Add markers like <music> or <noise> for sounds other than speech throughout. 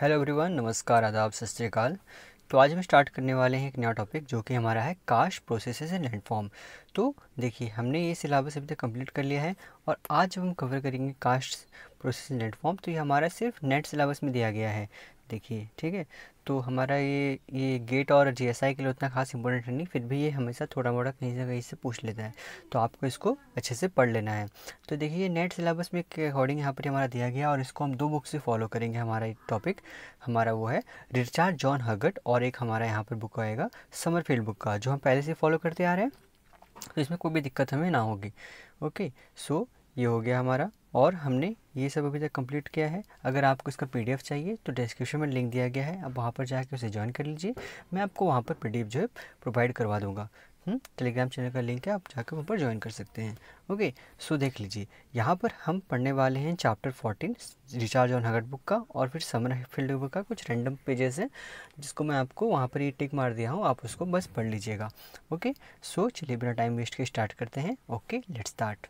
Hello everyone नमस्कार आदाब सत श्रीकाल तो आज हम स्टार्ट करने वाले हैं एक नया टॉपिक जो कि हमारा है काश प्रोसेस एंड लैंडफॉर्म तो देखिए हमने ये सिलेबस अभी तक कंप्लीट कर लिया है और आज जब हम कवर करेंगे कास्ट प्रोसेस एंड लैंडफॉर्म तो ये हमारा सिर्फ नेट सिलेबस में दिया गया है देखिए ठीक है तो हमारा ये ये गेट और जीएसआई के लिए उतना खास इंपॉर्टेंट नहीं फिर भी ये हमेशा थोड़ा मोड़ा कहीं से कहीं से पूछ लेता है तो आपको इसको अच्छे से पढ़ लेना है तो देखिए नेट सिलेबस में एक अकॉर्डिंग यहाँ पर हमारा दिया गया और इसको हम दो बुक से फॉलो करेंगे हमारा एक टॉपिक हमारा वो है रिचार्ज जॉन हगट और एक हमारा यहाँ पर बुक आएगा समरफील्ड बुक का जो हम पहले से फॉलो करते आ रहे हैं तो इसमें कोई भी दिक्कत हमें ना होगी ओके सो ये हो गया हमारा और हमने ये सब अभी तक कंप्लीट किया है अगर आपको इसका पीडीएफ चाहिए तो डिस्क्रिप्शन में लिंक दिया गया है आप वहाँ पर जाकर उसे ज्वाइन कर लीजिए मैं आपको वहाँ पर पीडीएफ जो है प्रोवाइड करवा दूँगा टेलीग्राम चैनल का लिंक है आप जाकर वहाँ पर ज्वाइन कर सकते हैं ओके सो देख लीजिए यहाँ पर हम पढ़ने वाले हैं chapter fourteen Richard John Huggett book का और फिर समर फील्ड बुक का कुछ रैंडम पेजेस हैं जिसको मैं आपको वहाँ पर ये टिक मार दिया हूँ आप उसको बस पढ़ लीजिएगा ओके सो चलिए बिना टाइम वेस्ट के स्टार्ट करते हैं okay let start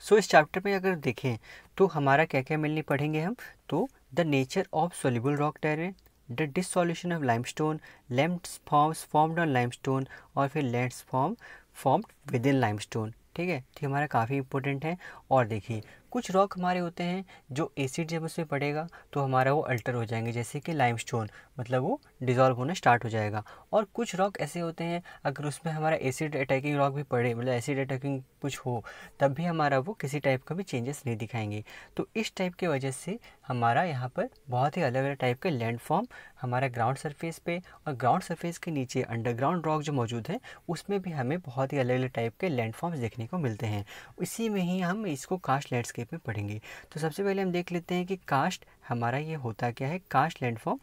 so so, इस चैप्टर में अगर देखें तो हमारा क्या क्या मिलनी पढ़ेंगे हम तो the nature of soluble rock terrain the dissolution of limestone lamps forms formed on limestone और फिर lands form formed within limestone ठीक है तो हमारा काफ़ी इंपॉर्टेंट है और देखिए कुछ रॉक हमारे होते हैं जो एसिड जब उसमें पड़ेगा तो हमारा वो अल्टर हो जाएंगे जैसे कि लाइम मतलब वो डिज़ोल्व होना स्टार्ट हो जाएगा और कुछ रॉक ऐसे होते हैं अगर उसमें हमारा एसिड अटैकिंग रॉक भी पड़े मतलब एसिड अटैकिंग कुछ हो तब भी हमारा वो किसी टाइप का भी चेंजेस नहीं दिखाएंगे तो इस टाइप की वजह से हमारा यहाँ पर बहुत ही अलग अलग टाइप के लैंडफॉर्म हमारा ग्राउंड सरफेस पे और ग्राउंड सरफेस के नीचे अंडरग्राउंड रॉक जो मौजूद है उसमें भी हमें बहुत ही अलग अलग टाइप के लैंडफॉर्म्स देखने को मिलते हैं इसी में ही हम इसको कास्ट लैंडस्केप में पढ़ेंगे तो सबसे पहले हम देख लेते हैं कि कास्ट हमारा ये होता क्या है कास्ट लैंडफॉर्म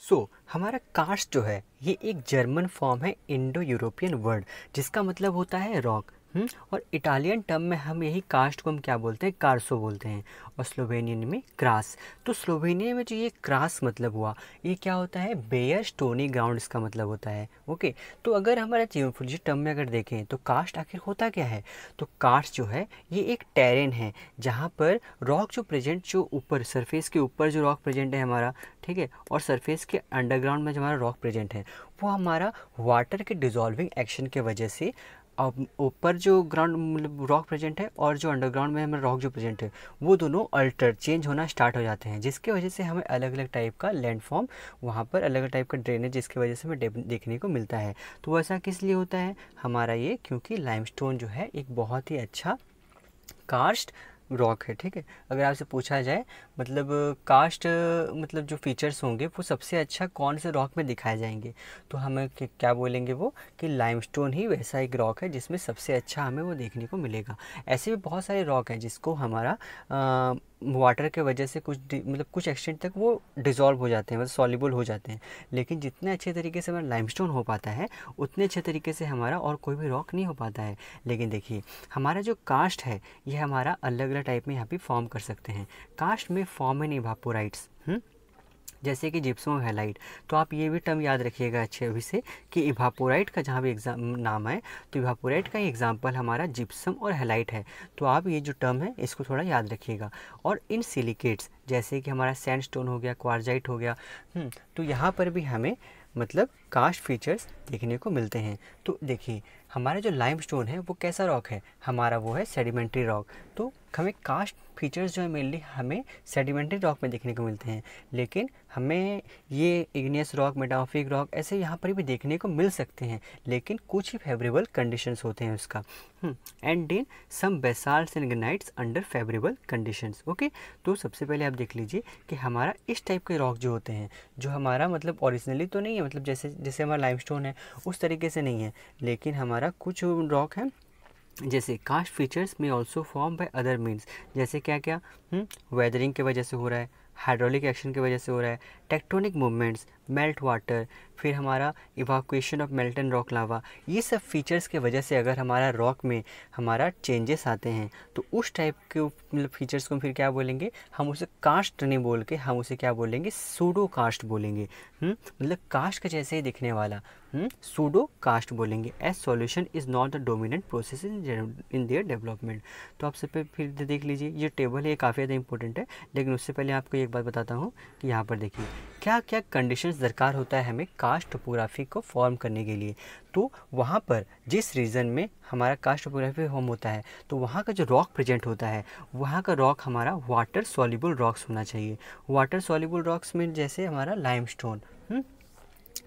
सो so, हमारा कास्ट जो है ये एक जर्मन फॉर्म है इंडो यूरोपियन वर्ड जिसका मतलब होता है रॉक हम्म, और इटालियन टर्म में हम यही कास्ट को हम क्या बोलते हैं कार्सो बोलते हैं और स्लोवेनियन में क्रास तो स्लोवेनिया में जो ये क्रास मतलब हुआ ये क्या होता है बेयर स्टोनी ग्राउंड इसका मतलब होता है ओके तो अगर हमारा जियोफोलॉजी टर्म में अगर देखें तो कास्ट आखिर होता क्या है तो कास्ट जो है ये एक टेरेन है जहाँ पर रॉक जो प्रेजेंट जो ऊपर सरफेस के ऊपर जो रॉक प्रेजेंट है हमारा ठीक है और सरफेस के अंडरग्राउंड में जो हमारा रॉक प्रेजेंट है वो हमारा वाटर के डिजॉल्विंग एक्शन के वजह से अब ऊपर जो ग्राउंड मतलब रॉक प्रेजेंट है और जो अंडरग्राउंड में हमें रॉक जो प्रेजेंट है वो दोनों अल्टर चेंज होना स्टार्ट हो जाते हैं जिसके वजह से हमें अलग अलग टाइप का लैंडफॉर्म वहाँ पर अलग अलग टाइप का ड्रेनेज जिसकी वजह से हमें देखने को मिलता है तो वैसा किस लिए होता है हमारा ये क्योंकि लाइम जो है एक बहुत ही अच्छा कास्ट रॉक है ठीक है अगर आपसे पूछा जाए मतलब कास्ट मतलब जो फीचर्स होंगे वो सबसे अच्छा कौन से रॉक में दिखाए जाएंगे तो हमें क्या बोलेंगे वो कि लाइमस्टोन ही वैसा एक रॉक है जिसमें सबसे अच्छा हमें वो देखने को मिलेगा ऐसे भी बहुत सारे रॉक हैं जिसको हमारा आ, वाटर के वजह से कुछ मतलब कुछ एक्सटेंट तक वो डिज़ोल्व हो जाते हैं मतलब सॉलिबल हो जाते हैं लेकिन जितने अच्छे तरीके से हमारा लाइमस्टोन हो पाता है उतने अच्छे तरीके से हमारा और कोई भी रॉक नहीं हो पाता है लेकिन देखिए हमारा जो कास्ट है ये हमारा अलग अलग टाइप में यहाँ पे फॉर्म कर सकते हैं कास्ट में फॉर्म इन इवापोराइट्स जैसे कि जिप्सम हेलाइट तो आप ये भी टर्म याद रखिएगा अच्छे अभी से कि इवापोराइट का जहाँ भी एग्जाम नाम है तो इवापोराइट का एग्जाम्पल हमारा जिप्सम और हेलाइट है तो आप ये जो टर्म है इसको थोड़ा याद रखिएगा और इन सिलिकेट्स जैसे कि हमारा सैंडस्टोन हो गया क्वारजाइट हो गया हम्म, तो यहाँ पर भी हमें मतलब कास्ट फीचर्स देखने को मिलते हैं तो देखिए हमारा जो लाइम स्टोन है वो कैसा रॉक है हमारा वो है सेडिमेंट्री रॉक तो हमें कास्ट फीचर्स जो है मेनली हमें सेडिमेंट्री रॉक में देखने को मिलते हैं लेकिन हमें ये इग्नियस रॉक मेटाफिक रॉक ऐसे यहाँ पर भी देखने को मिल सकते हैं लेकिन कुछ ही फेवरेबल कंडीशंस होते हैं उसका and in some basalt and granites under favourable conditions okay तो सबसे पहले आप देख लीजिए कि हमारा इस टाइप के रॉक जो होते हैं जो हमारा मतलब ओरिजिनली तो नहीं है मतलब जैसे जैसे हमारा लाइमस्टोन है उस तरीके से नहीं है लेकिन हमारा कुछ रॉक है जैसे कास्ट फीचर्स में also form by other means जैसे क्या क्या वेदरिंग की वजह से हो रहा है हाइड्रोलिक एक्शन की वजह से हो रहा है टेक्टोनिक मूवमेंट्स मेल्ट वाटर फिर हमारा इवाकुएशन ऑफ मेल्टन रॉक लावा ये सब फीचर्स के वजह से अगर हमारा रॉक में हमारा चेंजेस आते हैं तो उस टाइप के मतलब फीचर्स को हम फिर क्या बोलेंगे हम उसे कास्ट नहीं बोल के हम उसे क्या बोलेंगे सूडो कास्ट बोलेंगे हम्म? मतलब कास्ट का जैसे ही दिखने वाला सूडो हम्म? कास्ट बोलेंगे as solution is not the dominant process in in their development तो आप सब फिर देख लीजिए ये टेबल है काफ़ी ज़्यादा इंपॉर्टेंट है लेकिन उससे पहले आपको एक बात बताता हूँ कि यहाँ पर देखिए क्या क्या कंडीशंस दरकार होता है हमें कास्ट टोपोग्राफी को फॉर्म करने के लिए तो वहाँ पर जिस रीजन में हमारा कास्ट टोपोग्राफी फॉर्म होता है तो वहाँ का जो रॉक प्रेजेंट होता है वहाँ का रॉक हमारा वाटर सॉल्यूबल रॉक्स होना चाहिए वाटर सॉलिबल रॉक्स में जैसे हमारा लाइम हम्म, स्टोन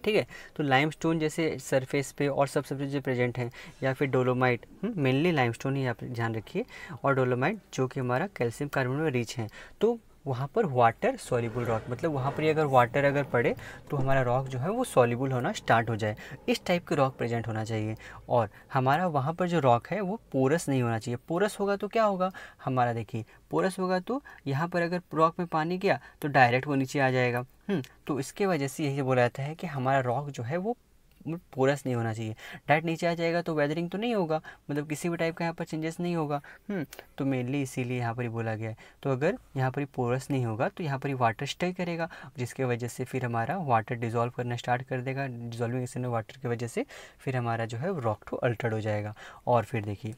ठीक है तो लाइमस्टोन जैसे सरफेस पे और सब सब जो प्रेजेंट हैं या फिर डोलोमाइट मेनली लाइमस्टोन ही आप ध्यान रखिए और डोलोमाइट जो कि हमारा कैल्शियम कार्बोनेट में रिच है तो वहाँ पर वाटर सॉल्यूबल रॉक मतलब वहाँ पर अगर वाटर अगर पड़े तो हमारा रॉक जो है वो सॉल्यूबल होना स्टार्ट हो जाए इस टाइप के रॉक प्रेजेंट होना चाहिए और हमारा वहाँ पर जो रॉक है वो पोरस नहीं होना चाहिए पोरस होगा तो क्या होगा हमारा देखिए पोरस होगा तो यहाँ पर अगर रॉक में पानी गया तो डायरेक्ट वो नीचे आ जाएगा हम्म, तो इसके वजह से यही बोला जाता है कि हमारा रॉक जो है वो पोरस मतलब नहीं होना चाहिए डायरेक्ट नीचे आ जाएगा तो वेदरिंग तो नहीं होगा मतलब किसी भी टाइप का यहाँ पर चेंजेस नहीं होगा हम्म, तो मेनली इसीलिए यहाँ पर ही बोला गया है तो अगर यहाँ पर पोरस नहीं होगा तो यहाँ पर ही वाटर स्टे करेगा जिसके वजह से फिर हमारा वाटर डिजोल्व करना स्टार्ट कर देगा डिजोल्विंग एक्शन वाटर की वजह से फिर हमारा जो है रॉक टू अल्टर्ड हो जाएगा और फिर देखिए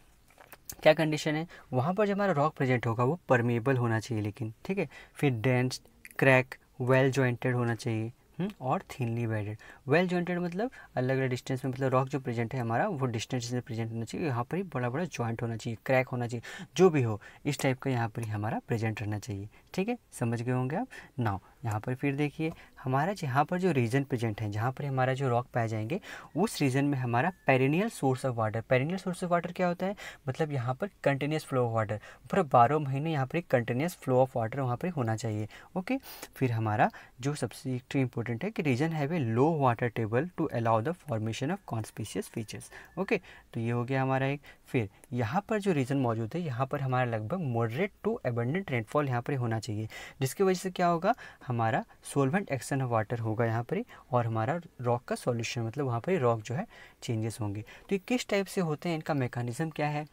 क्या कंडीशन है वहाँ पर जो हमारा रॉक प्रेजेंट होगा वो परमेबल होना चाहिए लेकिन ठीक है फिर डेंस क्रैक वेल जॉइंटेड होना चाहिए हम्म, और थिनली बेडेड वेल जॉइंटेड मतलब अलग अलग डिस्टेंस में मतलब रॉक जो प्रेजेंट है हमारा वो डिस्टेंस में प्रेजेंट होना चाहिए यहाँ पर ही बड़ा बड़ा जॉइंट होना चाहिए क्रैक होना चाहिए जो भी हो इस टाइप का यहाँ पर ही हमारा प्रेजेंट रहना चाहिए ठीक है समझ गए होंगे आप नाव यहाँ पर फिर देखिए हमारा यहाँ पर जो रीजन प्रेजेंट है जहाँ पर हमारा जो रॉक पाए जाएंगे उस रीजन में हमारा perennial source of water perennial source of water क्या होता है मतलब यहाँ पर कंटिन्यूस फ्लो ऑफ वाटर पूरा बारह महीने यहाँ पर एक कंटिन्यूस फ्लो ऑफ वाटर वहाँ पर होना चाहिए ओके फिर हमारा जो सबसे इंपॉर्टेंट तो है कि region have low water water table to allow the formation of conspicuous features okay तो ये हो गया हमारा एक फिर यहाँ पर जो रीजन मौजूद है यहाँ पर हमारा लगभग मॉडरेट टू एबंडेंट रेनफॉल यहाँ पर होना चाहिए जिसकी वजह से क्या होगा हमारा सोलवेंट एक्शन ऑफ वाटर होगा यहाँ पर और हमारा रॉक का सोल्यूशन मतलब वहाँ पर रॉक जो है चेंजेस होंगे तो ये किस टाइप से होते हैं इनका मेकानिज़म क्या है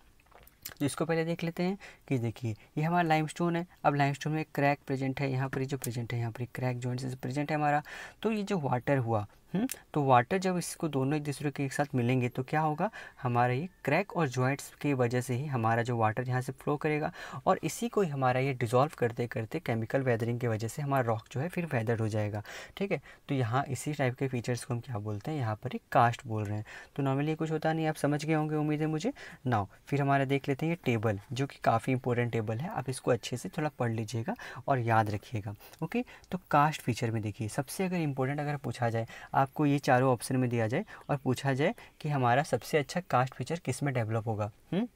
तो इसको पहले देख लेते हैं कि देखिए ये हमारा लाइमस्टोन है अब लाइमस्टोन में क्रैक प्रेजेंट है यहाँ पर जो प्रेजेंट है यहाँ पर क्रैक जॉइंट्स प्रेजेंट है हमारा तो ये जो वाटर हुआ हम्म, तो वाटर जब इसको दोनों एक दूसरे के एक साथ मिलेंगे तो क्या होगा हमारा ये क्रैक और जॉइंट्स की वजह से ही हमारा जो वाटर यहाँ से फ्लो करेगा और इसी को ही हमारा ये डिज़ोल्व करते करते केमिकल वेदरिंग की वजह से हमारा रॉक जो है फिर वेदर हो जाएगा ठीक है तो यहाँ इसी टाइप के फीचर्स को हम क्या बोलते हैं यहाँ पर एक कास्ट बोल रहे हैं तो नॉर्मली कुछ होता नहीं आप समझ गए होंगे उम्मीद है मुझे नाव फिर हमारा देख लेते हैं ये टेबल जो कि काफ़ी इंपॉर्टेंट टेबल है आप इसको अच्छे से थोड़ा पढ़ लीजिएगा और याद रखिएगा ओके तो कास्ट फीचर में देखिए सबसे अगर इंपॉर्टेंट अगर पूछा जाए आप आपको ये चारों ऑप्शन में दिया जाए और पूछा जाए कि हमारा सबसे अच्छा कास्ट फीचर किस में डेवलप होगा हुँ? हम्म?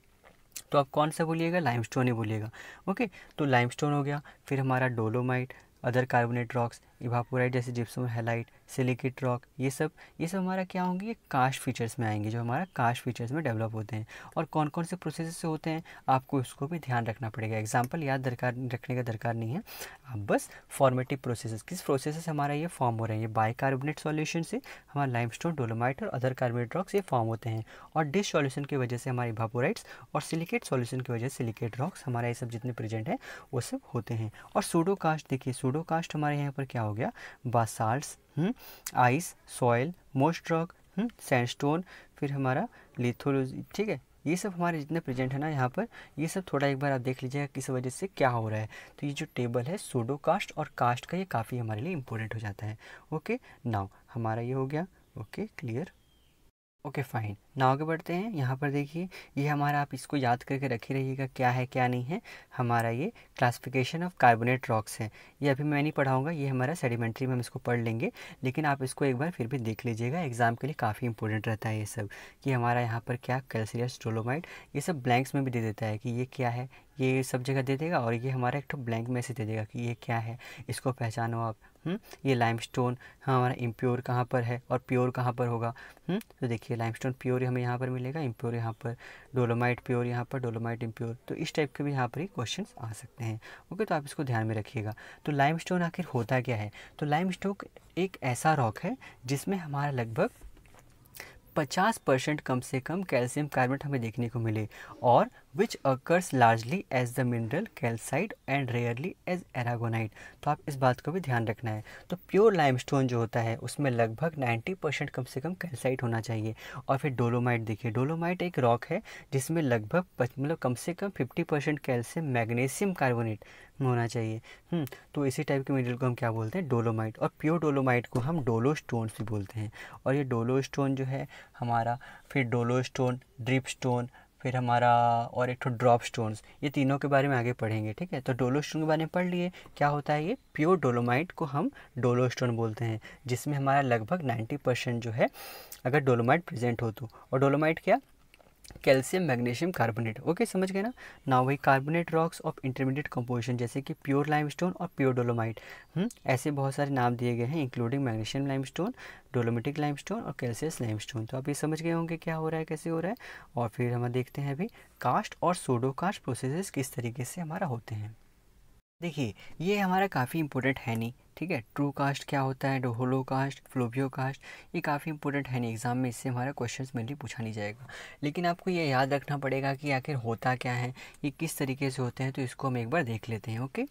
तो आप कौन सा बोलिएगा लाइम ही बोलिएगा ओके तो लाइम हो गया फिर हमारा dolomite other carbonate rocks evaporite जैसे जिप्सम हेलाइट सिलिकेट रॉक ये सब ये सब हमारा क्या होंगे ये काश फीचर्स में आएंगे जो हमारा काश फीचर्स में डेवलप होते हैं और कौन कौन से प्रोसेस से होते हैं आपको इसको भी ध्यान रखना पड़ेगा एग्जाम्पल याद दरकार रखने का दरकार नहीं है आप बस फॉर्मेटिव प्रोसेस किस प्रोसेस से हमारा ये फॉर्म हो रहे हैं ये बाई कार्बोनेट सोल्यूशन से हमारा स्टोन डोलोमाइट और अदर कार्बोनेट रॉक्स ये फॉर्म होते हैं और डिश सॉल्यूशन की वजह से हमारे इवापोराइट्स और सिलिकेट सॉल्यूशन की वजह से सिलिकेट रॉक्स हमारा ये सब जितने प्रेजेंट हैं वो सब होते हैं और सूडो कास्ट देखिए सूडो कास्ट हमारे यहाँ पर क्या हो गया basalt ice soil most rock sandstone फिर हमारा लिथोलोजी ठीक है ये सब हमारे जितने प्रेजेंट है ना यहाँ पर ये सब थोड़ा एक बार आप देख लीजिएगा किस वजह से क्या हो रहा है तो ये जो टेबल है सोडो कास्ट और कास्ट का ये काफ़ी हमारे लिए इम्पोर्टेंट हो जाता है ओके नाउ हमारा ये हो गया ओके क्लियर ओके फाइन ना आगे बढ़ते हैं यहाँ पर देखिए ये हमारा आप इसको याद करके रखी रहिएगा क्या है क्या नहीं है हमारा ये क्लासिफिकेशन ऑफ कार्बोनेट रॉक्स है ये अभी मैं नहीं पढ़ाऊँगा ये हमारा सेडिमेंट्री में हम इसको पढ़ लेंगे लेकिन आप इसको एक बार फिर भी देख लीजिएगा एग्ज़ाम के लिए काफ़ी इंपॉर्टेंट रहता है ये सब कि हमारा यहाँ पर क्या कैल्सियस स्टोलोमाइट ये सब ब्लैंक्स में भी दे देता है कि ये क्या है ये सब जगह दे देगा और ये हमारा एक ठो ब्लैंक मैसेज दे देगा कि ये क्या है इसको पहचानो आप हुँ? हम्म, ये स्टोन हमारा इम्प्योर कहाँ पर है और प्योर कहाँ पर होगा हुँ? हम्म, तो देखिए लाइम स्टोन प्योर हमें यहाँ पर मिलेगा इम्प्योर यहाँ पर डोलोमाइट प्योर यहाँ पर डोलोमाइट इम्प्योर तो इस टाइप के भी यहाँ पर ही क्वेश्चन आ सकते हैं ओके तो आप इसको ध्यान में रखिएगा तो लाइम आखिर होता क्या है तो लाइम एक ऐसा रॉक है जिसमें हमारा लगभग पचास परसेंट कम से कम कैल्शियम कार्बोनेट हमें देखने को मिले और which occurs largely as the mineral calcite and rarely as aragonite तो आप इस बात को भी ध्यान रखना है तो प्योर लाइमस्टोन जो होता है उसमें लगभग 90 परसेंट कम से कम कैल्साइट होना चाहिए और फिर डोलोमाइट देखिए डोलोमाइट एक रॉक है जिसमें लगभग मतलब कम से कम 50 परसेंट कैल्शियम मैग्नीशियम कार्बोनेट होना चाहिए हम्म, तो इसी टाइप के मिनरल को हम क्या बोलते हैं डोलोमाइट और प्योर डोलोमाइट को हम डोलो स्टोन भी बोलते हैं और ये डोलो स्टोन जो है हमारा फिर डोलो स्टोन ड्रिप स्टोन फिर हमारा और एक तो ड्रॉप स्टोन्स ये तीनों के बारे में आगे पढ़ेंगे ठीक है तो डोलो स्टोन के बारे में पढ़ लिए क्या होता है ये प्योर डोलोमाइट को हम डोलो स्टोन बोलते हैं जिसमें हमारा लगभग नाइन्टी परसेंट जो है अगर डोलोमाइट प्रेजेंट हो तो और डोलोमाइट क्या कैल्शियम मैग्नीशियम कार्बोनेट ओके समझ गए ना ना वही carbonate rocks of intermediate composition जैसे कि प्योर लाइमस्टोन और प्योर हम्म, डोलोमाइट ऐसे बहुत सारे नाम दिए गए हैं including magnesium limestone dolomitic limestone और कैल्शियस लाइमस्टोन तो आप ये समझ गए होंगे क्या हो रहा है कैसे हो रहा है और फिर हम देखते हैं अभी कास्ट और सोडो कास्ट किस तरीके से हमारा होते हैं देखिए ये हमारा काफ़ी इंपॉर्टेंट है नहीं ठीक है ट्रू कास्ट क्या होता है होलो कास्ट फ्लोबियो कास्ट ये काफ़ी इंपॉर्टेंट है नहीं एग्ज़ाम में इससे हमारा क्वेश्चन मेनली पूछा नहीं जाएगा लेकिन आपको ये याद रखना पड़ेगा कि आखिर होता क्या है ये किस तरीके से होते हैं तो इसको हम एक बार देख लेते हैं ओके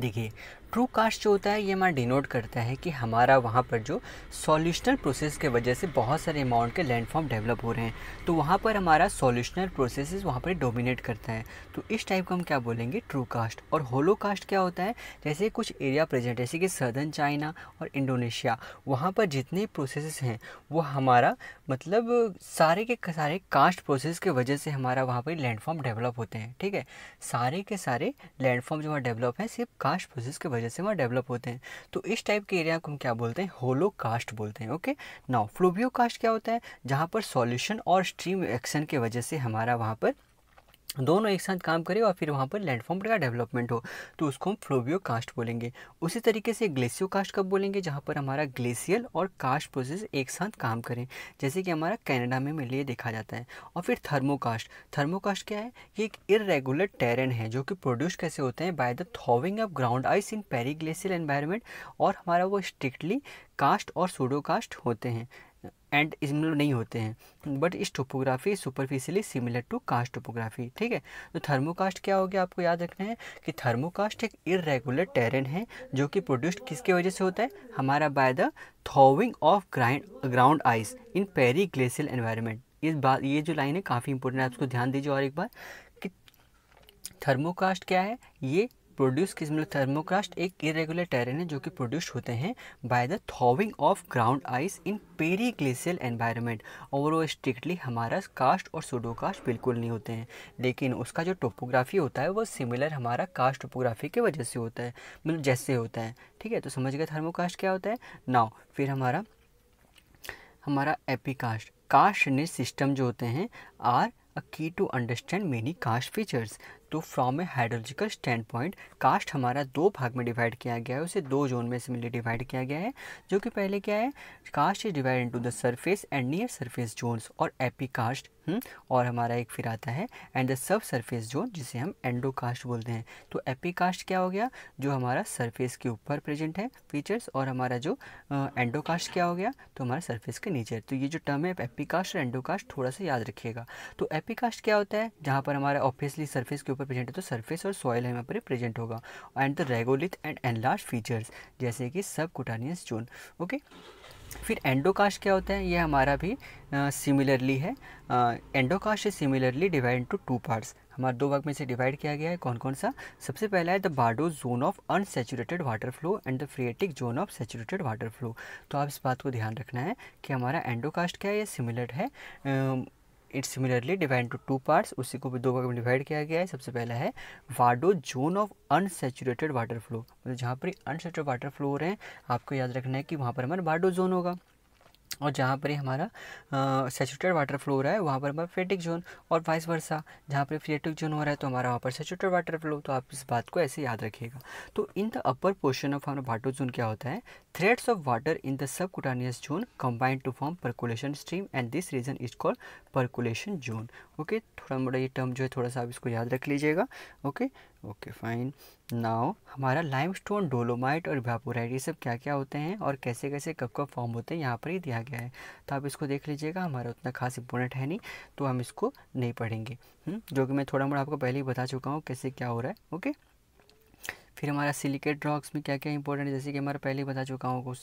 देखिए ट्रू कास्ट जो होता है ये हमारा डिनोट करता है कि हमारा वहाँ पर जो सॉल्यूशनल प्रोसेस के वजह से बहुत सारे अमाउंट के लैंडफॉर्म डेवलप हो रहे हैं तो वहाँ पर हमारा सॉल्यूशनल प्रोसेसेस वहाँ पर डोमिनेट करता है तो इस टाइप का हम क्या बोलेंगे ट्रू कास्ट और होलो कास्ट क्या होता है जैसे कुछ एरिया प्रेजेंट जैसे कि सदर्न चाइना और इंडोनेशिया वहाँ पर जितने प्रोसेस हैं वो हमारा मतलब सारे के सारे कास्ट प्रोसेस के वजह से हमारा वहाँ पर लैंडफॉर्म डेवलप होते हैं ठीक है सारे के सारे लैंडफॉर्म जो वहाँ डेवलप हैं सिर्फ कास्ट प्रोसेस के वजह से वहाँ डेवलप होते हैं तो इस टाइप के एरिया को हम क्या बोलते हैं होलो कास्ट बोलते हैं ओके नाउ फ्लोबियो कास्ट क्या होता है जहाँ पर सॉल्यूशन और स्ट्रीम एक्शन की वजह से हमारा वहाँ पर दोनों एक साथ काम करें और फिर वहाँ पर लैंडफॉर्म का डेवलपमेंट हो तो उसको हम फ्लोवियो कास्ट बोलेंगे उसी तरीके से ग्लेशियो कास्ट कब बोलेंगे जहाँ पर हमारा ग्लेशियल और कास्ट प्रोसेस एक साथ काम करें जैसे कि हमारा कनाडा में मिले देखा जाता है और फिर थर्मोकास्ट थर्मोकास्ट क्या है ये एक इरेगुलर टेरन है जो कि प्रोड्यूस कैसे होते हैं by the thawing of ground ice in periglacial environment और हमारा वो स्ट्रिक्टली कास्ट और सूडो कास्ट होते हैं एंड सिमिलर नहीं होते हैं बट इस topography superficially similar to karst topography ठीक है तो थर्मोकास्ट क्या हो गया आपको याद रखना है कि थर्मोकास्ट एक इरेगुलर टेरेन है जो कि प्रोड्यूस्ड किसके वजह से होता है हमारा by the thawing of grind ground ice in peri glacial environment इस बात ये जो लाइन है काफ़ी इंपॉर्टेंट है आप ध्यान दीजिए और एक बार कि थर्मोकास्ट क्या है ये प्रोड्यूस किस मतलब थर्मोक्रास्ट एक इरेगुलर टेरेन है जो कि प्रोड्यूस होते हैं by the thawing of ground ice in peri glacial environment और वो स्ट्रिक्टली हमारा कास्ट और सोडोकास्ट कास्ट बिल्कुल नहीं होते हैं लेकिन उसका जो टोपोग्राफी होता है वो सिमिलर हमारा कास्ट टोपोग्राफी की वजह से होता है मतलब जैसे होता है ठीक है तो समझ गए थर्मोकास्ट क्या होता है नाउ फिर हमारा हमारा एपिकास्ट कास्ट सिस्टम जो होते हैं are uh key to understand many karst features तो from a hydrological standpoint karst हमारा दो भाग में डिवाइड किया गया है उसे दो जोन में सिमिलरली डिवाइड किया गया है जो कि पहले क्या है karst is divide into the surface and near surface zones और एपी कास्ट हम्म, और हमारा एक फिर आता है and the subsurface zone जिसे हम एंडो कास्ट बोलते हैं तो एपी कास्ट क्या हो गया जो हमारा सरफेस के ऊपर प्रेजेंट है फीचर्स और हमारा जो एंडो कास्ट क्या हो गया तो हमारा सरफेस के नीचे तो ये जो टर्म है एपी कास्ट और एंडो कास्ट थोड़ा सा याद रखिएगा तो एपी कास्ट क्या होता है जहाँ पर हमारा ऑब्वियसली सर्फेस के पर प्रेजेंट है तो सरफेस और सॉइल है यहाँ पर प्रेजेंट होगा and the regolith and enlarge features जैसे कि सब कुटानियस जोन ओके फिर एंडोकास्ट क्या होता है ये हमारा भी सिमिलरली है endokarst similarly divide to two parts हमारे दो भाग में से डिवाइड किया गया है कौन कौन सा सबसे पहला है द बाडो zone of unsaturated water flow and the phreatic zone of saturated water flow तो आप इस बात को ध्यान रखना है कि हमारा एंडोकास्ट क्या है ये सिमिलर है it's similarly divide to two parts उसी को भी दो भाग में डिवाइड किया गया है सबसे पहला है vadose zone of unsaturated water flow मतलब जहाँ पर अनसेचुरेटेड वाटर फ्लो हो रहे हैं आपको याद रखना है कि वहाँ पर हमारा वाडो जोन होगा और जहाँ पर हमारा सेचुटेड वाटर फ्लो हो रहा है वहाँ पर हमारा फेटिक जोन और वाइस वर्षा जहाँ पर फेटिक जोन हो रहा है तो हमारा वहाँ पर सेचुटेड वाटर फ्लो तो आप इस बात को ऐसे याद रखिएगा तो in the upper portion of हमारा वाटर जोन क्या होता है threads of water in the subcutaneous zone combined to form percolation stream and this region is called percolation zone okay थोड़ा मोटा ये टर्म जो है थोड़ा सा आप इसको याद रख लीजिएगा ओके ओके फाइन नाउ हमारा लाइमस्टोन डोलोमाइट और वेपोराइट ये सब क्या क्या होते हैं और कैसे कैसे कब कब फॉर्म होते हैं यहाँ पर ही दिया गया है तो आप इसको देख लीजिएगा हमारा उतना खास इंपोर्टेंट है नहीं तो हम इसको नहीं पढ़ेंगे हुँ? हम्म, जो कि मैं थोड़ा मोड़ा आपको पहले ही बता चुका हूँ कैसे क्या हो रहा है ओके फिर हमारा सिलिकेट रॉक्स में क्या क्या इंपॉर्टेंट है जैसे कि हमारा पहले बता चुका हूँ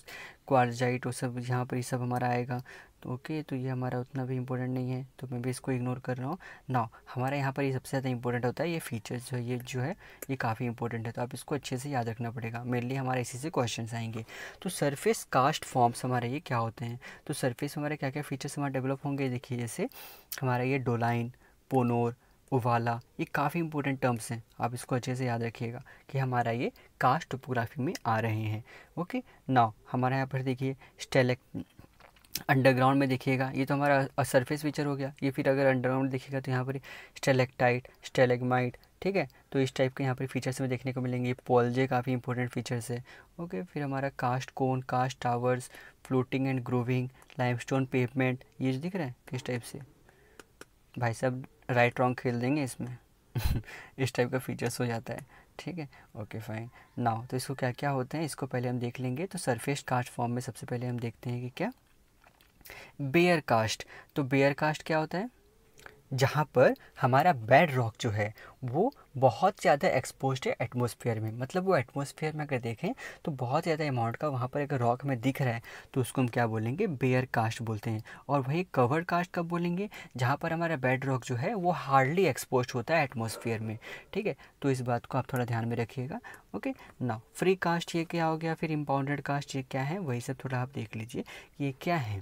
क्वारजाइट वो सब यहाँ पर ये सब हमारा आएगा तो ओके तो ये हमारा उतना भी इंपॉर्टेंट नहीं है तो मैं भी इसको इग्नोर कर रहा हूँ ना हमारा यहाँ पर ये सबसे ज़्यादा इंपॉर्टेंट होता है ये फीचर्स जो ये जो है ये काफ़ी इंपॉर्टेंट है तो आप इसको अच्छे से याद रखना पड़ेगा मेनली हमारे इसी से क्वेश्चन आएंगे तो सरफेस कास्ट फॉर्म्स हमारे ये क्या होते हैं तो सरफेस हमारे क्या क्या फीचर्स हमारे डेवलप होंगे देखिए जैसे हमारा ये डोलाइन पोनोर उवाला ये काफ़ी इंपॉर्टेंट टर्म्स हैं आप इसको अच्छे से याद रखिएगा कि हमारा ये कास्ट टोपोग्राफी में आ रहे हैं ओके नाउ हमारा यहाँ पर देखिए स्टेलेक अंडरग्राउंड में देखिएगा ये तो हमारा सरफेस फीचर हो गया ये फिर अगर अंडरग्राउंड देखिएगा तो यहाँ पर स्टेलेक्टाइट स्टेलेगमाइट ठीक है तो इस टाइप के यहाँ पर फीचर्स में देखने को मिलेंगे पॉलजे काफ़ी इंपॉर्टेंट फीचर्स है ओके फिर हमारा karst cone karst towers floating and grooving limestone pavement ये दिख रहे हैं किस टाइप से भाई साहब राइट रॉन्ग खेल देंगे इसमें <laughs> इस टाइप का फीचर्स हो जाता है ठीक है ओके फाइन नाउ तो इसको क्या क्या होते हैं इसको पहले हम देख लेंगे तो सरफेस कास्ट फॉर्म में सबसे पहले हम देखते हैं कि क्या बेयर कास्ट तो बेयर कास्ट क्या होता है जहाँ पर हमारा बेड रॉक जो है वो बहुत ज़्यादा एक्सपोज है एटमोसफियर में मतलब वो एटमोसफियर में अगर देखें तो बहुत ज़्यादा अमाउंट का वहाँ पर अगर रॉक में दिख रहा है तो उसको हम क्या बोलेंगे बेयर कास्ट बोलते हैं और वही कवर कास्ट कब बोलेंगे जहाँ पर हमारा बेड रॉक जो है वो हार्डली एक्सपोज होता है एटमोसफियर में ठीक है तो इस बात को आप थोड़ा ध्यान में रखिएगा ओके ना फ्री कास्ट ये क्या हो गया फिर इम्पाउंडेड कास्ट ये क्या है वही सब थोड़ा आप देख लीजिए ये क्या है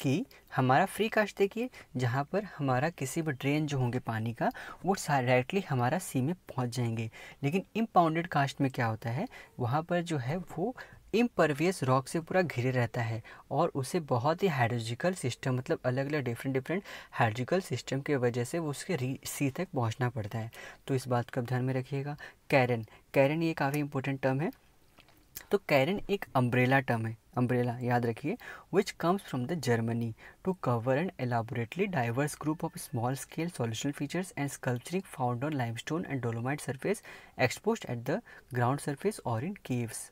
कि हमारा फ्री कास्ट देखिए जहाँ पर हमारा किसी भी ड्रेन जो होंगे पानी का वो डायरेक्टली हमारा सी में पहुँच जाएंगे लेकिन इम्पाउंडेड कास्ट में क्या होता है वहाँ पर जो है वो इम्परवियस रॉक से पूरा घिरे रहता है और उसे बहुत ही हाइड्रोजिकल सिस्टम मतलब अलग अलग डिफरेंट डिफरेंट हाइड्रोजिकल सिस्टम के वजह से वो उसके सी तक पहुंचना पड़ता है तो इस बात का ध्यान में रखिएगा कैरन कैरन ये काफ़ी इंपॉर्टेंट टर्म है तो कैरन एक अम्ब्रेला टर्म है अम्ब्रेला याद रखिए which comes from the Germany to cover and elaborately diverse group of small scale solutional features and sculpturing found on stone and dolomite surface expose at the ground surface और in caves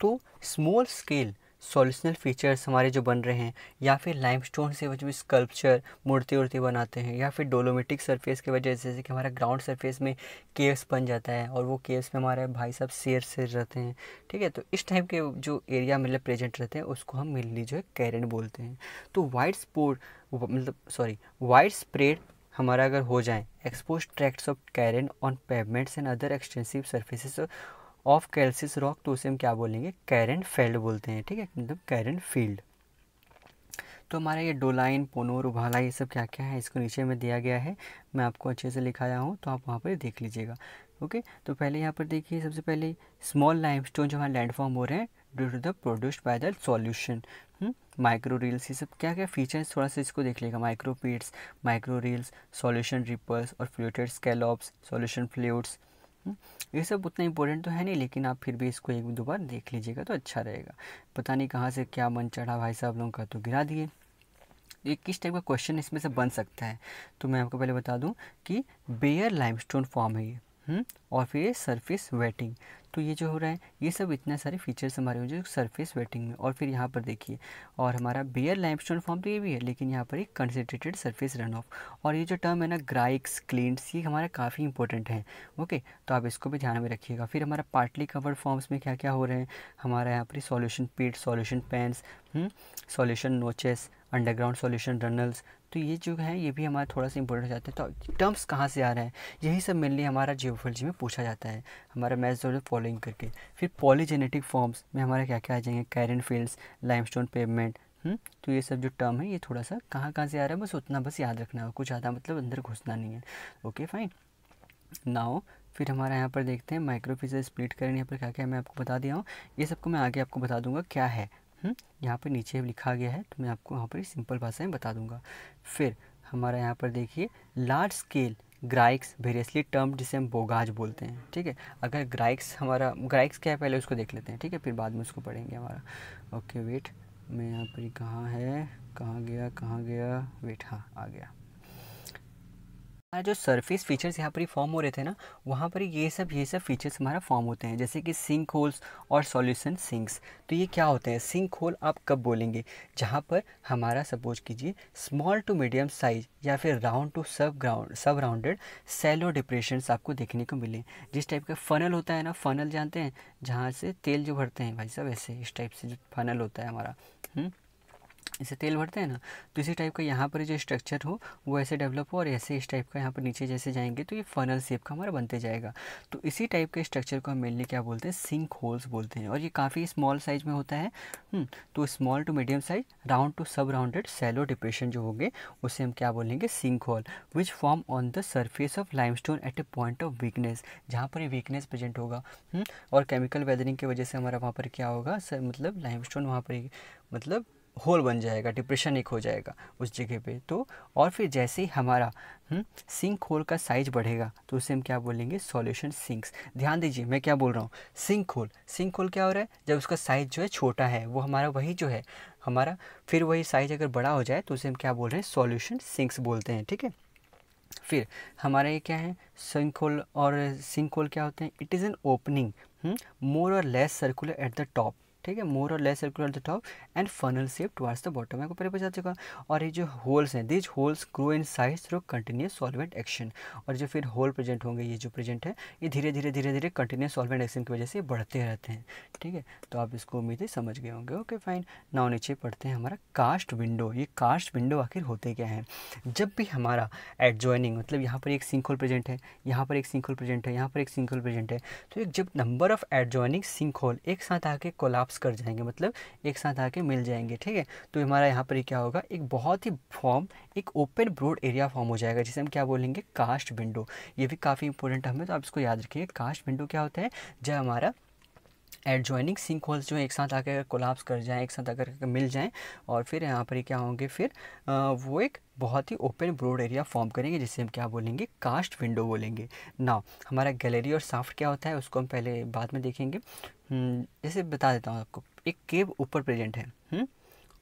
तो small scale solutional features हमारे जो बन रहे हैं या फिर limestone से जो स्कल्पचर मूर्ति उर्ति बनाते हैं या फिर डोलोमेटिक सरफेस की वजह से जैसे कि हमारा ग्राउंड सरफेस में केव्स बन जाता है और वो केव्स में हमारे भाई साहब शेर शेर रहते हैं ठीक है तो इस टाइप के जो एरिया मतलब प्रेजेंट रहते हैं उसको हम मिलनी जो है कैरेंट बोलते हैं तो वाइड स्पोर्ट मतलब सॉरी वाइड स्प्रेड हमारा अगर हो जाए expose tracts of karren on pavements and other extensive surfaces of calcic rock तो उसे हम क्या बोलेंगे कैरन फेल्ड बोलते हैं ठीक है एकदम कैरन फील्ड तो हमारा ये डोलाइन पोनोर उभाला ये सब क्या क्या है इसको नीचे में दिया गया है मैं आपको अच्छे से लिखाया हूँ तो आप वहाँ पर देख लीजिएगा ओके तो पहले यहाँ पर देखिए सबसे पहले स्मॉल स्टोन जो हमारे लैंडफॉर्म हो रहे हैं due to the produced by the solution hmm? Micro rills ये सब क्या क्या फीचर्स थोड़ा सा इसको देख लेगा micropits micro rills solution ripples और फ्लूटेड स्केलॉप्स सॉल्यूशन फ्लूट्स ये सब उतना इम्पोर्टेंट तो है नहीं लेकिन आप फिर भी इसको एक दो बार देख लीजिएगा तो अच्छा रहेगा पता नहीं कहाँ से क्या मन चढ़ा भाई साहब लोगों का तो गिरा दिए एक किस टाइप का क्वेश्चन इसमें से बन सकता है तो मैं आपको पहले बता दूं कि बेयर लाइमस्टोन फॉर्म है ये हम्म, और फिर ये सरफेस वेटिंग तो ये जो हो रहा है ये सब इतने सारे फीचर्स हमारे हो जो सरफेस वेटिंग में और फिर यहाँ पर देखिए और हमारा बेयर स्टोन फॉर्म तो ये भी है लेकिन यहाँ पर एक कंसेंट्रेटेड सरफेस रन ऑफ और ये जो टर्म है ना ग्राइक्स क्लिंट्स ये हमारा काफ़ी इंपॉर्टेंट है ओके तो आप इसको भी ध्यान में रखिएगा फिर हमारा पार्टली कवर्ड फॉर्म्स में क्या क्या हो रहे हैं हमारा यहाँ पर solution pits solution pans solution notches underground solution runnels तो ये जो है ये भी हमारा थोड़ा सा इंपॉर्टेंट हो जाता है तो टर्म्स कहाँ से आ रहे हैं यही सब मेनली हमारा जियोफोलॉजी में पूछा जाता है हमारा मैथ जो फॉलोइंग करके फिर पॉलीजेनेटिक फॉर्म्स में हमारे क्या क्या आ जाएंगे कैरन फील्ड्स स्टोन पेमेंट तो ये सब जो टर्म है ये थोड़ा सा कहाँ कहाँ से आ रहा है बस उतना बस याद रखना है कुछ ज़्यादा मतलब अंदर घुसना नहीं है ओके फाइन नाउ फिर हमारा यहाँ पर देखते हैं माइक्रोफिजर स्प्लिट करें यहाँ पर क्या क्या है मैं आपको बता दिया हूँ ये सबको मैं आगे आपको बता दूंगा क्या है हम्म, यहाँ पर नीचे लिखा गया है तो मैं आपको वहाँ पर सिंपल भाषा में बता दूंगा फिर हमारा यहाँ पर देखिए large scale grikes variously termed जिसे हम बोगाज बोलते हैं ठीक है अगर ग्राइक्स हमारा ग्राइक्स क्या है पहले उसको देख लेते हैं ठीक है फिर बाद में उसको पढ़ेंगे हमारा ओके वेट मैं यहाँ पर कहाँ है कहाँ गया कहाँ गया वेट हाँ आ गया हमारे जो सरफेस फीचर्स यहाँ पर ही फॉर्म हो रहे थे ना वहाँ पर ये सब ये सब फीचर्स हमारा फॉर्म होते हैं जैसे कि सिंक होल्स और सॉल्यूशन सिंक्स तो ये क्या होते हैं सिंक होल आप कब बोलेंगे जहाँ पर हमारा सपोज कीजिए स्मॉल टू मीडियम साइज या फिर round to sub ground sub rounded shallow depression आपको देखने को मिले जिस टाइप का फनल होता है ना फनल जानते हैं जहाँ से तेल जो भरते हैं भाई साहब ऐसे इस टाइप से जो फनल होता है हमारा हुँ? हम्म? इसे तेल भरते हैं ना तो इसी टाइप का यहाँ पर जो स्ट्रक्चर हो वो ऐसे डेवलप हो और ऐसे इस टाइप का यहाँ पर नीचे जैसे जाएंगे तो ये फनल शेप का हमारा बनते जाएगा तो इसी टाइप के स्ट्रक्चर को हम मेनली क्या बोलते हैं सिंक होल्स बोलते हैं और ये काफ़ी स्मॉल साइज में होता है हम्म, तो small to medium size round to sub rounded shallow depression जो होंगे उसे हम क्या बोलेंगे sinkhole which form on the surface of lime at a point of weakness जहाँ पर ये वीकनेस प्रेजेंट होगा हम्म, और केमिकल वेदरिंग की वजह से हमारा वहाँ पर क्या होगा मतलब लाइम स्टोन वहाँ पर मतलब होल बन जाएगा डिप्रेशन एक हो जाएगा उस जगह पे तो और फिर जैसे ही हमारा सिंक हम्म, होल का साइज बढ़ेगा तो उसे हम क्या बोलेंगे सॉल्यूशन सिंक्स ध्यान दीजिए मैं क्या बोल रहा हूँ सिंक होल सिंक होल क्या हो रहा है जब उसका साइज जो है छोटा है वो हमारा वही जो है हमारा फिर वही साइज अगर बड़ा हो जाए तो उसे हम क्या बोल रहे हैं सॉल्यूशन सिंक्स बोलते हैं ठीक है फिर हमारे ये क्या है सिंक होल और सिंक होल क्या होते हैं it is an opening more or less circular at the top ठीक है more or less circular the top and funnel shape towards the bottom आपको पहले बचा चुका और ये जो होल्स हैं these holes grow in size through continuous solvent action और जो फिर होल प्रेजेंट होंगे ये जो प्रेजेंट है ये धीरे धीरे धीरे धीरे कंटिन्यूस सॉल्वेंट एक्शन की वजह से बढ़ते रहते हैं ठीक है तो आप इसको उम्मीद है समझ गए होंगे ओके फाइन नाउ नीचे पढ़ते हैं हमारा कास्ट विंडो ये कास्ट विंडो आखिर होते क्या हैं जब भी हमारा ज्वाइनिंग मतलब यहाँ पर एक सिंकोल प्रेजेंट है यहाँ पर एक सिंकोल प्रेजेंट है यहाँ पर एक सिंकोल प्रेजेंट है तो एक जब नंबर ऑफ एडजॉइनिंग सिंकोल एक साथ आके कोलाप्स कोलैप्स कर जाएंगे मतलब एक साथ आके मिल जाएंगे ठीक है तो हमारा यहाँ पर क्या होगा एक बहुत ही फॉर्म एक ओपन ब्रोड एरिया फॉर्म हो जाएगा जिसे हम क्या बोलेंगे कास्ट विंडो ये भी काफ़ी इंपॉर्टेंट हमें तो आप इसको याद रखिए कास्ट विंडो क्या होता है जब हमारा एड ज्वाइनिंग सिंक होल्स जो एक साथ आकर कोलाप्स कर जाएँ एक साथ आकर मिल जाए और फिर यहाँ पर क्या होंगे फिर आ, वो एक बहुत ही ओपन ब्रोड एरिया फॉर्म करेंगे जिसे हम क्या बोलेंगे कास्ट विंडो बोलेंगे ना हमारा गैलरी और साफ्ट क्या होता है उसको हम पहले बाद में देखेंगे हम्म, जैसे बता देता हूँ आपको एक केव ऊपर प्रेजेंट है हुँ? हम्म,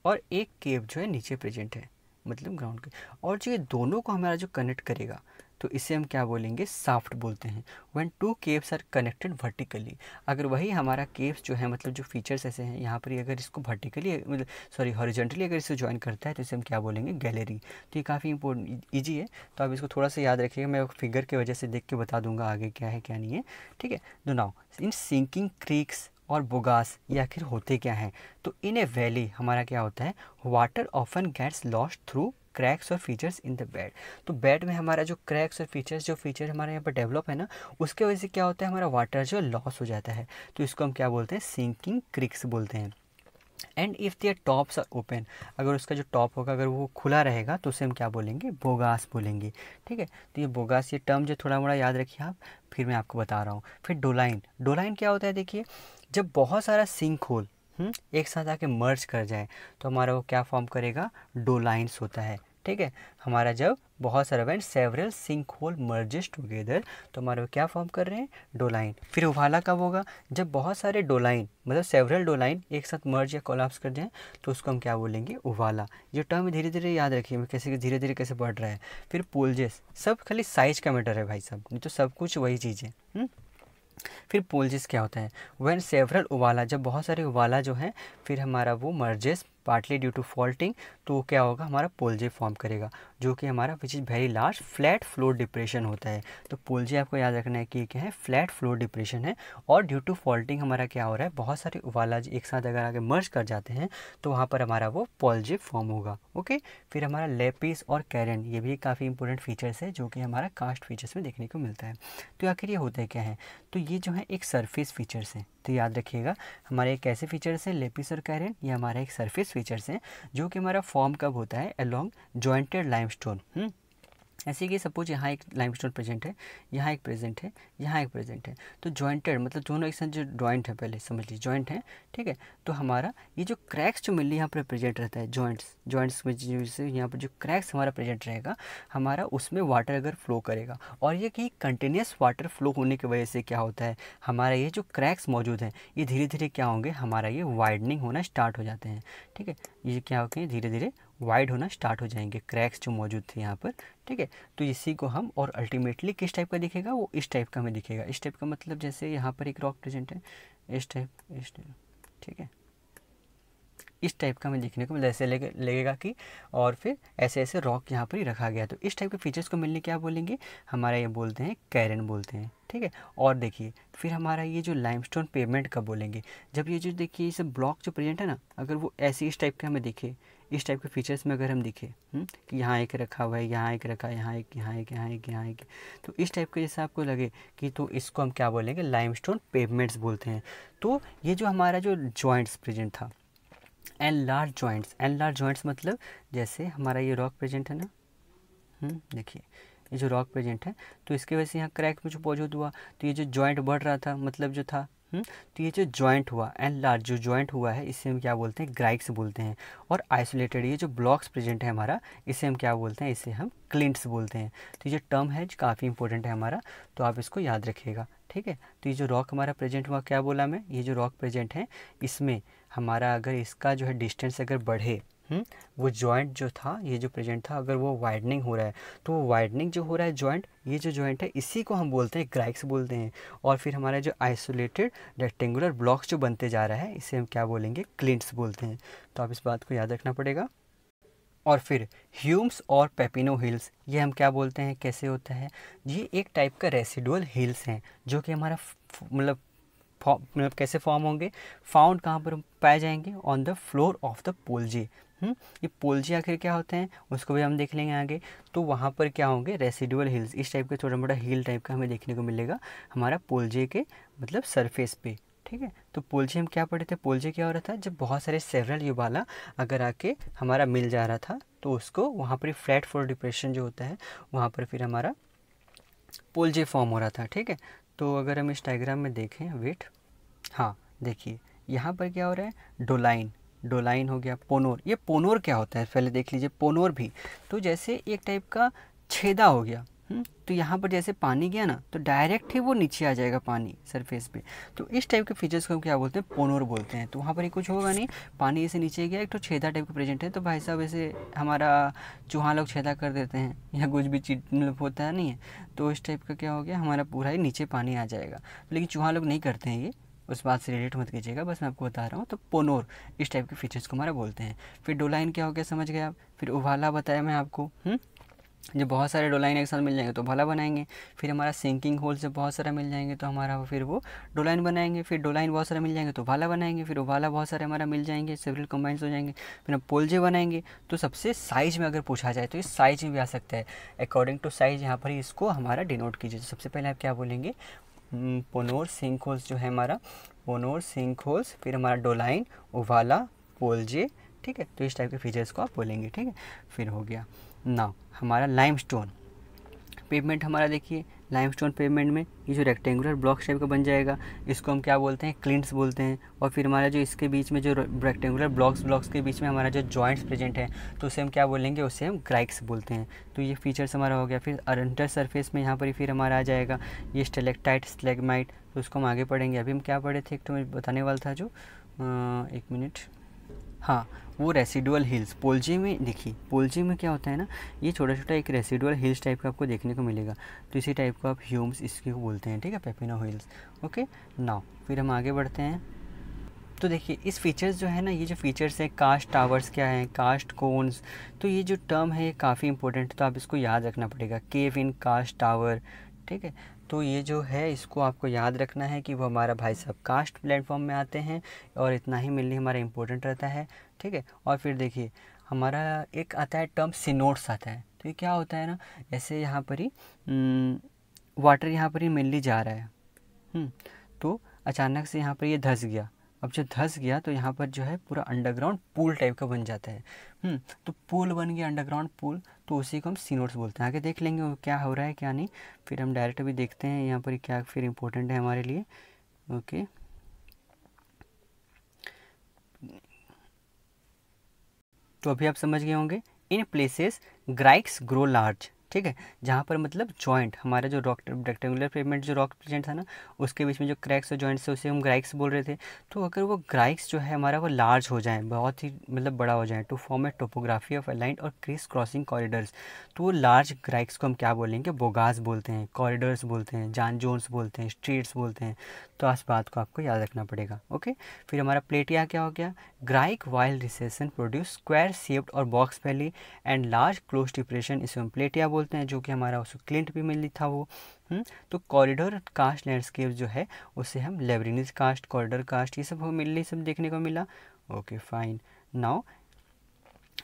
और एक केव जो है नीचे प्रेजेंट है मतलब ग्राउंड के और जो ये दोनों को हमारा जो कनेक्ट करेगा तो इसे हम क्या बोलेंगे साफ्ट बोलते हैं when two caves are connected vertically अगर वही हमारा केव्स जो है मतलब जो फीचर्स ऐसे हैं यहाँ पर अगर इसको वर्टिकली मतलब सॉरी हॉरिजेंटली अगर इसे ज्वाइन करता है तो इसे हम क्या बोलेंगे गैलरी तो ये काफ़ी इंपॉर्टेंट ईजी है तो आप इसको थोड़ा सा याद रखिएगा मैं फिगर की वजह से देख के बता दूंगा आगे क्या है क्या नहीं है ठीक है दो नाउ इन सिंकिंग क्रीक्स और बुगास या फिर होते क्या हैं तो इन ए वैली हमारा क्या होता है water often gets lost through cracks or features in the bed तो बेड में हमारा जो क्रैक्स और फीचर्स जो फीचर हमारे यहाँ पर डेवलप है ना उसके वजह से क्या होता है हमारा वाटर जो लॉस हो जाता है तो इसको हम क्या बोलते हैं सिंकिंग क्रिक्स बोलते हैं and if their tops are open अगर उसका जो टॉप होगा अगर वो खुला रहेगा तो उसे हम क्या बोलेंगे बोगास बोलेंगे ठीक है तो ये बोगास ये टर्म जो थोड़ा मोड़ा याद रखिए आप फिर मैं आपको बता रहा हूँ फिर डोलाइन डोलाइन क्या होता है देखिए जब बहुत सारा सिंक होल हम्म, एक साथ आके मर्ज कर जाए तो हमारा वो क्या फॉर्म करेगा डो लाइन्स होता है ठीक है हमारा जब बहुत सारा when several sinkhole merges together तो हमारे क्या फॉर्म कर रहे हैं डोलाइन फिर उभाला कब होगा जब बहुत सारे डोलाइन मतलब सेवरल डोलाइन एक साथ मर्ज या कोलाप्स कर जाएं तो उसको हम क्या बोलेंगे उभाला ये टर्म धीरे धीरे याद रखिए मैं कैसे धीरे धीरे कैसे बढ़ रहा है फिर पोलजेस सब खाली साइज का मैटर है भाई साहब नहीं तो सब कुछ वही चीज़ है हम्म? फिर पोलजिस क्या होता है वेन सेवरल उबाला जब बहुत सारे उबाला जो हैं फिर हमारा वो merges partly due to faulting तो क्या होगा हमारा पोलजे फॉर्म करेगा जो कि हमारा which is very large flat flow depression होता है तो पोलजे आपको याद रखना है कि क्या है फ्लैट फ्लो डिप्रेशन है और ड्यू टू फॉल्टिंग हमारा क्या हो रहा है बहुत सारे उबाला एक साथ अगर आगे मर्ज कर जाते हैं तो वहाँ पर हमारा वो पोलजे फॉर्म होगा ओके फिर हमारा लेपिस और कैरन ये भी काफ़ी इंपॉर्टेंट फीचर्स है जो कि हमारा कास्ट फीचर्स में देखने को मिलता है तो आखिर ये होता है क्या है तो ये जो है एक सर्फिस फीचर्स हैं तो याद रखिएगा हमारे एक ऐसे फीचर्स हैं लेपिस और कैरन ये हमारा एक सर्फेस फीचर्स हैं जो कि हमारा फॉर्म कब होता है अलॉन्ग जॉइंटेड लाइमस्टोन ऐसे कि सपोज यहाँ एक लाइम स्टोन प्रेजेंट है यहाँ एक प्रेजेंट है यहाँ एक प्रेजेंट है तो जॉइंटेड मतलब दोनों एक साथ जो जॉइंट है पहले समझ लीजिए जॉइंट है ठीक है तो हमारा ये जो क्रैक्स जो मिलने यहाँ पर प्रेजेंट रहता है जॉइंट्स जॉइंट्स में जैसे यहाँ पर जो क्रैक्स हमारा प्रेजेंट रहेगा हमारा उसमें वाटर अगर फ्लो करेगा और ये कि कंटिन्यूस वाटर फ्लो होने की वजह से क्या होता है हमारा ये जो क्रैक्स मौजूद हैं ये धीरे धीरे क्या होंगे हमारा ये वाइडनिंग होना स्टार्ट हो जाते हैं ठीक है ये क्या होते हैं धीरे धीरे वाइड होना स्टार्ट हो जाएंगे क्रैक्स जो मौजूद थे यहाँ पर ठीक है तो इसी को हम और अल्टीमेटली किस टाइप का दिखेगा वो इस टाइप का हमें दिखेगा इस टाइप का मतलब जैसे यहाँ पर एक रॉक प्रेजेंट है इस टाइप इस टाइप ठीक है इस टाइप का हमें देखने को ऐसे लगे लगेगा कि और फिर ऐसे ऐसे रॉक यहाँ पर ही रखा गया तो इस टाइप के फीचर्स को मिलने क्या बोलेंगे हमारा ये बोलते हैं कैरन बोलते हैं ठीक है और देखिए फिर हमारा ये जो लाइमस्टोन पेमेंट का बोलेंगे जब ये जो देखिए ये सब ब्लॉक जो प्रेजेंट है ना अगर वो ऐसे इस टाइप के हमें देखे इस टाइप के फीचर्स में अगर हम दिखे हम्म, कि यहाँ एक रखा हुआ है यहाँ एक रखा है यहाँ एक यहाँ एक यहाँ एक यहाँ एक तो इस टाइप के जैसे आपको लगे कि तो इसको हम क्या बोलेंगे लाइम स्टोन पेवमेंट्स बोलते हैं तो ये जो हमारा जो जॉइंट्स प्रेजेंट था an large joints an large joints मतलब जैसे हमारा ये रॉक प्रेजेंट है ना हम्म, देखिए ये जो रॉक प्रेजेंट है तो इसके वजह से यहाँ क्रैक में जो मौजूद हुआ तो ये जो जॉइंट बढ़ रहा था मतलब जो था हम्म, तो ये जो जॉइंट हुआ एंड लार्ज जो ज्वाइंट हुआ है इसे हम क्या बोलते हैं ग्राइक्स बोलते हैं और आइसोलेटेड ये जो ब्लॉक्स प्रेजेंट है हमारा इसे हम क्या बोलते हैं इसे हम क्लिंट्स बोलते हैं तो ये टर्म है जो काफ़ी इंपॉर्टेंट है हमारा तो आप इसको याद रखिएगा ठीक है तो ये जो रॉक हमारा प्रेजेंट हुआ क्या बोला मैं ये जो रॉक प्रेजेंट है इसमें हमारा अगर इसका जो है डिस्टेंस अगर बढ़े हम्म, वो जॉइंट जो था ये जो प्रेजेंट था अगर वो वाइडनिंग हो रहा है तो वो वाइडनिंग जो हो रहा है जॉइंट ये जो जॉइंट है इसी को हम बोलते हैं ग्राइक्स बोलते हैं और फिर हमारे जो आइसोलेटेड रेक्टेंगुलर ब्लॉक्स जो बनते जा रहा है इसे हम क्या बोलेंगे क्लिंट्स बोलते हैं तो आप इस बात को याद रखना पड़ेगा और फिर ह्यूम्स और पेपिनो हिल्स ये हम क्या बोलते हैं कैसे होता है ये एक टाइप का रेसिडुअल हिल्स हैं जो कि हमारा मतलब मतलब कैसे फॉर्म होंगे फाउंड कहाँ पर पाए जाएंगे on the floor of the polje hmm, ये पोल्जी आखिर क्या होते हैं उसको भी हम देख लेंगे आगे तो वहाँ पर क्या होंगे रेसिडुअल हिल्स इस टाइप का छोटा मोटा हिल टाइप का हमें देखने को मिलेगा हमारा पोल्जे के मतलब सरफेस पे ठीक है तो पोलजे हम क्या पढ़े थे पोलजे क्या हो रहा था जब बहुत सारे सेवरल युवाला अगर आके हमारा मिल जा रहा था तो उसको वहाँ पर फ्लैट फॉर डिप्रेशन जो होता है वहाँ पर फिर हमारा पोलजे फॉर्म हो रहा था ठीक है तो अगर हम इस डायग्राम में देखें वेट हाँ देखिए यहाँ पर क्या हो रहा है डोलाइन डोलाइन हो गया पोनोर ये पोनोर क्या होता है पहले देख लीजिए पोनोर भी तो जैसे एक टाइप का छेदा हो गया हम्म, तो यहाँ पर जैसे पानी गया ना तो डायरेक्ट ही वो नीचे आ जाएगा पानी सरफेस पे तो इस टाइप के फीचर्स को हम क्या बोलते हैं पोनोर बोलते हैं तो वहाँ पर ही कुछ होगा नहीं पानी ऐसे नीचे गया एक तो छेदा टाइप का प्रेजेंट है तो भाई साहब ऐसे हमारा चूहा लोग छेदा कर देते हैं <laughs> या कुछ भी चीज मतलब होता है नहीं है तो इस टाइप का क्या हो गया हमारा पूरा ही नीचे पानी आ जाएगा लेकिन चूहा लोग नहीं करते हैं ये उस बात से रिलेट मत कीजिएगा बस मैं आपको बता रहा हूँ तो पोनोर इस टाइप के फीचर्स को हमारा बोलते हैं फिर डोलाइन क्या हो गया समझ गए आप फिर उभाला बताया मैं आपको हुँ? हम्म? जब बहुत सारे डोलाइन एक साथ मिल जाएंगे तो भला बनाएंगे फिर हमारा सिंकिंग होल से बहुत सारा मिल जाएंगे तो हमारा फिर वो डोलाइन बनाएंगे फिर डोलाइन बहुत सारा मिल जाएंगे तो भाला बनाएंगे फिर उभाला बहुत सारे हमारा मिल जाएंगे सिविल कम्बाइंस हो जाएंगे फिर हम पोलजे बनाएंगे तो सबसे साइज में अगर पूछा जाए तो इस साइज में भी आ सकता है अकॉर्डिंग टू साइज यहाँ पर इसको हमारा डिनोट कीजिए तो सबसे पहले आप क्या बोलेंगे हम्म, पोनोर सिंक होल्स जो है हमारा पोनोर सिंक होल्स फिर हमारा डोलाइन उवाला पोलजे ठीक है तो इस टाइप के फीचर्स को आप बोलेंगे ठीक है फिर हो गया ना हमारा लाइम स्टोन पेमेंट हमारा देखिए लाइमस्टोन पेमेंट में ये जो रेक्टेंगुलर ब्लॉक शेप का बन जाएगा इसको हम क्या बोलते हैं क्लिंट्स बोलते हैं और फिर हमारा जो इसके बीच में जो रेक्टेंगुलर ब्लॉक्स ब्लॉक्स के बीच में हमारा जो जॉइंट्स प्रेजेंट है तो उसे हम क्या बोलेंगे उसे हम ग्राइक्स बोलते हैं तो ये फीचर्स हमारा हो गया फिर अरंटर सरफेस में यहाँ पर ही फिर हमारा आ जाएगा ये स्टेलेक्टाइट स्लेगमाइट तो उसको हम आगे पढ़ेंगे अभी हम क्या पढ़े थे एक तो मैं बताने वाला था जो आ, एक मिनट हाँ वो रेसिडुअल हिल्स पोलजी में देखिए पोलजी में क्या होता है ना ये छोटा छोटा एक रेसिडुअल हिल्स टाइप का आपको देखने को मिलेगा तो इसी टाइप को आप ह्यूम्स इसके बोलते हैं ठीक है पेपिनो हिल्स ओके नाव फिर हम आगे बढ़ते हैं तो देखिए इस फीचर्स जो है ना ये जो फीचर्स हैं कास्ट टावर्स क्या है कास्ट कोन्स तो ये जो टर्म है ये काफ़ी इंपॉर्टेंट तो आप इसको याद रखना पड़ेगा केव इन कास्ट टावर ठीक है तो ये जो है इसको आपको याद रखना है कि वो हमारा भाई साहब कास्ट प्लेटफॉर्म में आते हैं और इतना ही मिलने हमारा इंपॉर्टेंट रहता है ठीक है और फिर देखिए हमारा एक आता है टर्म सिनोट्स आता है तो ये क्या होता है ना ऐसे यहाँ पर ही वाटर हम्म, यहाँ पर ही मेनली जा रहा है हम्म, तो अचानक से यहाँ पर ये यह धस गया अब जब धस गया तो यहाँ पर जो है पूरा अंडरग्राउंड पूल टाइप का बन जाता है हम्म, तो पूल बन गया अंडरग्राउंड पूल तो उसी को हम सीनोट्स बोलते हैं आगे देख लेंगे क्या हो रहा है क्या नहीं फिर हम डायरेक्ट अभी देखते हैं यहाँ पर क्या फिर इम्पोर्टेंट है हमारे लिए ओके तो अभी आप समझ गए होंगे in places grikes grow large ठीक है जहाँ पर मतलब जॉइंट हमारा जो रॉक रेक्टेंगुलर पेमेंट जो रॉक प्रेजेंट था ना उसके बीच में जो क्रैक्स और जॉइंट्स थे उसे हम ग्राइक्स बोल रहे थे तो अगर वो ग्राइक्स जो है हमारा वो लार्ज हो जाए बहुत ही मतलब बड़ा हो जाए to form a topography of aligned or criss crossing corridors तो वो लार्ज ग्राइक्स को हम क्या बोलेंगे बोगास बोलते हैं कॉरिडोर्स बोलते हैं जान जोन्स बोलते हैं स्ट्रीट्स बोलते हैं तो इस बात को आपको याद रखना पड़ेगा ओके फिर हमारा प्लेटिया क्या हो गया grike wild recession produce square shaped or box valley and large close depression इसे हम प्लेटिया बोलते बोलते हैं जो कि हमारा उस क्लिंट भी मिली था वो हुँ? हम्म, तो कॉरिडोर कास्ट लैंडस्केप जो है उसे हम लेबरिनिस कास्ट कॉरिडोर कास्ट ये सब मिलने सब देखने को मिला okay fine now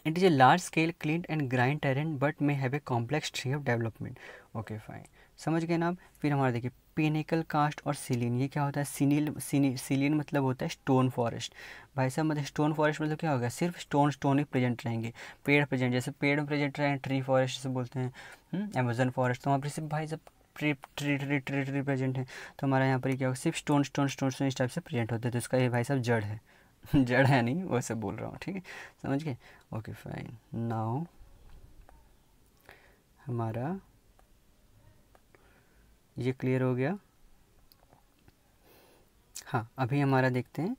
it is a large scale clint and grike terrain but may have a complex tree of development okay fine समझ गए ना आप फिर हमारा देखिए पेनेकल कास्ट और सिलीन ये क्या होता है सिनील सिलीन मतलब होता है स्टोन फॉरेस्ट भाई साहब मतलब स्टोन फॉरेस्ट मतलब क्या होगा सिर्फ स्टोन स्टोन ही प्रेजेंट रहेंगे पेड़ प्रेजेंट जैसे पेड़ में प्रेजेंट रहें ट्री फॉरेस्ट जैसे बोलते हैं हम्म, अमेजोन फॉरेस्ट तो वहाँ पर सिर्फ भाई साहब tree tree tree tree tree present है तो हमारा यहाँ पर क्या होगा सिर्फ स्टोन स्टोन स्टोन स्टोन इस टाइप से प्रेजेंट होते हैं तो इसका ये भाई साहब जड़ है <laughs> जड़ है नहीं वैसे बोल रहा हूँ ठीक है समझ गए ओके फाइन नाउ हमारा ये क्लियर हो गया हाँ अभी हमारा देखते हैं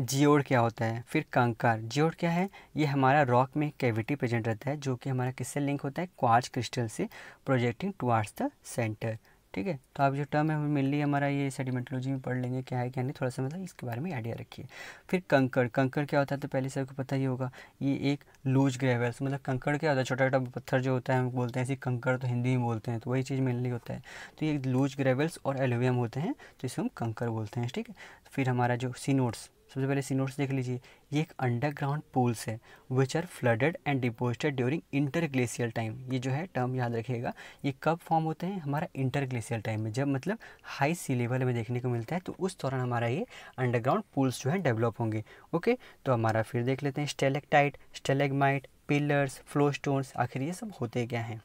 जियोड क्या होता है फिर कंकार जियोड क्या है ये हमारा रॉक में कैविटी प्रेजेंट रहता है जो कि हमारा किससे लिंक होता है क्वार्च क्रिस्टल से प्रोजेक्टिंग टुवार्ड्स द सेंटर ठीक है तो आप जो टर्म है है हमारा ये सेडिमेंटोलॉजी में पढ़ लेंगे क्या है क्या नहीं थोड़ा सा मतलब इसके बारे में आइडिया रखिए फिर कंकड़ कंकड़ क्या होता है तो पहले आपको पता ही होगा ये एक लूज ग्रेवल्स तो मतलब कंकड़ क्या होता है छोटा छोटा पत्थर जो होता है हम बोलते हैं ऐसे कंकड़ तो हिंदी में बोलते हैं तो वही चीज़ मिलनी होता है तो ये लूज ग्रेवल्स और एलोवियम होते हैं तो इसे हम कंकड़ बोलते हैं ठीक है फिर हमारा जो सी नोट्स सबसे पहले सी नोट्स देख लीजिए ये एक अंडरग्राउंड पूल्स है which are flooded and deposited during interglacial time ये जो है टर्म याद रखिएगा ये कब फॉर्म होते हैं हमारा इंटर ग्लेशियल टाइम में जब मतलब हाई सी लेवल हमें देखने को मिलता है तो उस दौरान हमारा ये अंडरग्राउंड पूल्स जो है डेवलप होंगे ओके तो हमारा फिर देख लेते हैं stalactite stalagmite pillars flow stones आखिर ये सब होते क्या हैं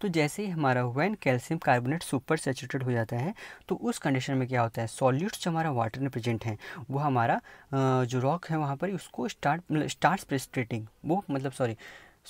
तो जैसे ही हमारा when calcium carbonate supersaturated हो जाता है तो उस कंडीशन में क्या होता है सॉल्यूट्स जो हमारा वाटर में प्रेजेंट है वो हमारा जो रॉक है वहाँ पर उसको स्टार्ट स्टार्ट प्रेस्ट्रेटिंग वो मतलब सॉरी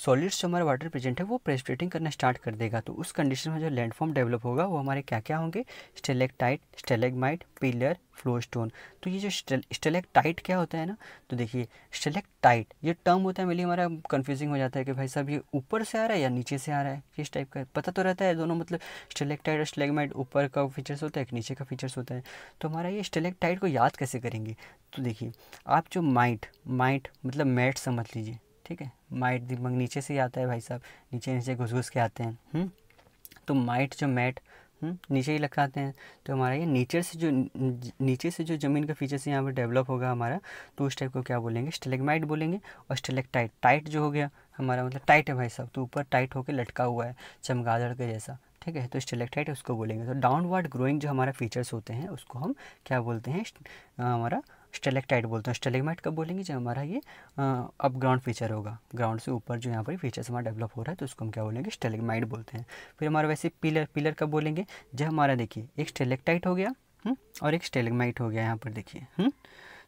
सॉलिड्स जो हमारा वाटर प्रेजेंट है वो प्रेसिपिटेटिंग करना स्टार्ट कर देगा तो उस कंडीशन में जो लैंडफॉर्म डेवलप होगा वो हमारे क्या क्या होंगे स्टेलेक्टाइट स्टेलेगमाइट पिलर फ्लोस्टोन तो ये जो स्टेलेक्टाइट क्या होता है ना तो देखिए स्टेलेक्टाइट ये टर्म होता है मेरे लिए हमारा कन्फ्यूजिंग हो जाता है कि भाई साहब ये ऊपर से आ रहा है या नीचे से आ रहा है किस टाइप का पता तो रहता है दोनों मतलब स्टेलेक्टाइट और स्टेलेगमाइट ऊपर का फीचर्स होता है एक नीचे का फीचर्स होता है तो हमारा ये स्टेलेक्टाइट को याद कैसे करेंगे तो देखिए आप जो माइट माइट मतलब मैट समझ लीजिए ठीक है माइट दिमाग नीचे से ही आता है भाई साहब नीचे नीचे घुस घुस के आते हैं हम्म? तो माइट जो मैट हम्म? नीचे ही लखाते हैं तो हमारा ये नीचे से जो नीचे से जो ज़मीन का फीचर्स यहाँ पर डेवलप होगा हमारा तो उस टाइप को क्या बोलेंगे स्टेलेगमाइट बोलेंगे और स्टेलेक्टाइट टाइट जो हो गया हमारा मतलब टाइट है भाई साहब तो ऊपर टाइट होकर लटका हुआ है चमगादड़ के जैसा ठीक है तो स्टेलेक्टाइट उसको बोलेंगे तो डाउनवर्ड ग्रोइंग जो हमारा फीचर्स होते हैं उसको हम क्या बोलते हैं हमारा स्टेलेक्टाइट बोलते हैं स्टेलेगमाइट कब बोलेंगे जब हमारा ये अब ग्राउंड फीचर होगा ग्राउंड से ऊपर जो यहाँ पर फीचर्स हमारा डेवलप हो रहा है तो उसको हम क्या बोलेंगे स्टेलेगमाइट बोलते हैं फिर हमारा वैसे पिलर पिलर कब बोलेंगे जब हमारा देखिए एक स्टेलेक्टाइट हो गया हुँ? हम्म, और एक स्टेलेगमाइट हो गया यहाँ पर देखिए हम्म।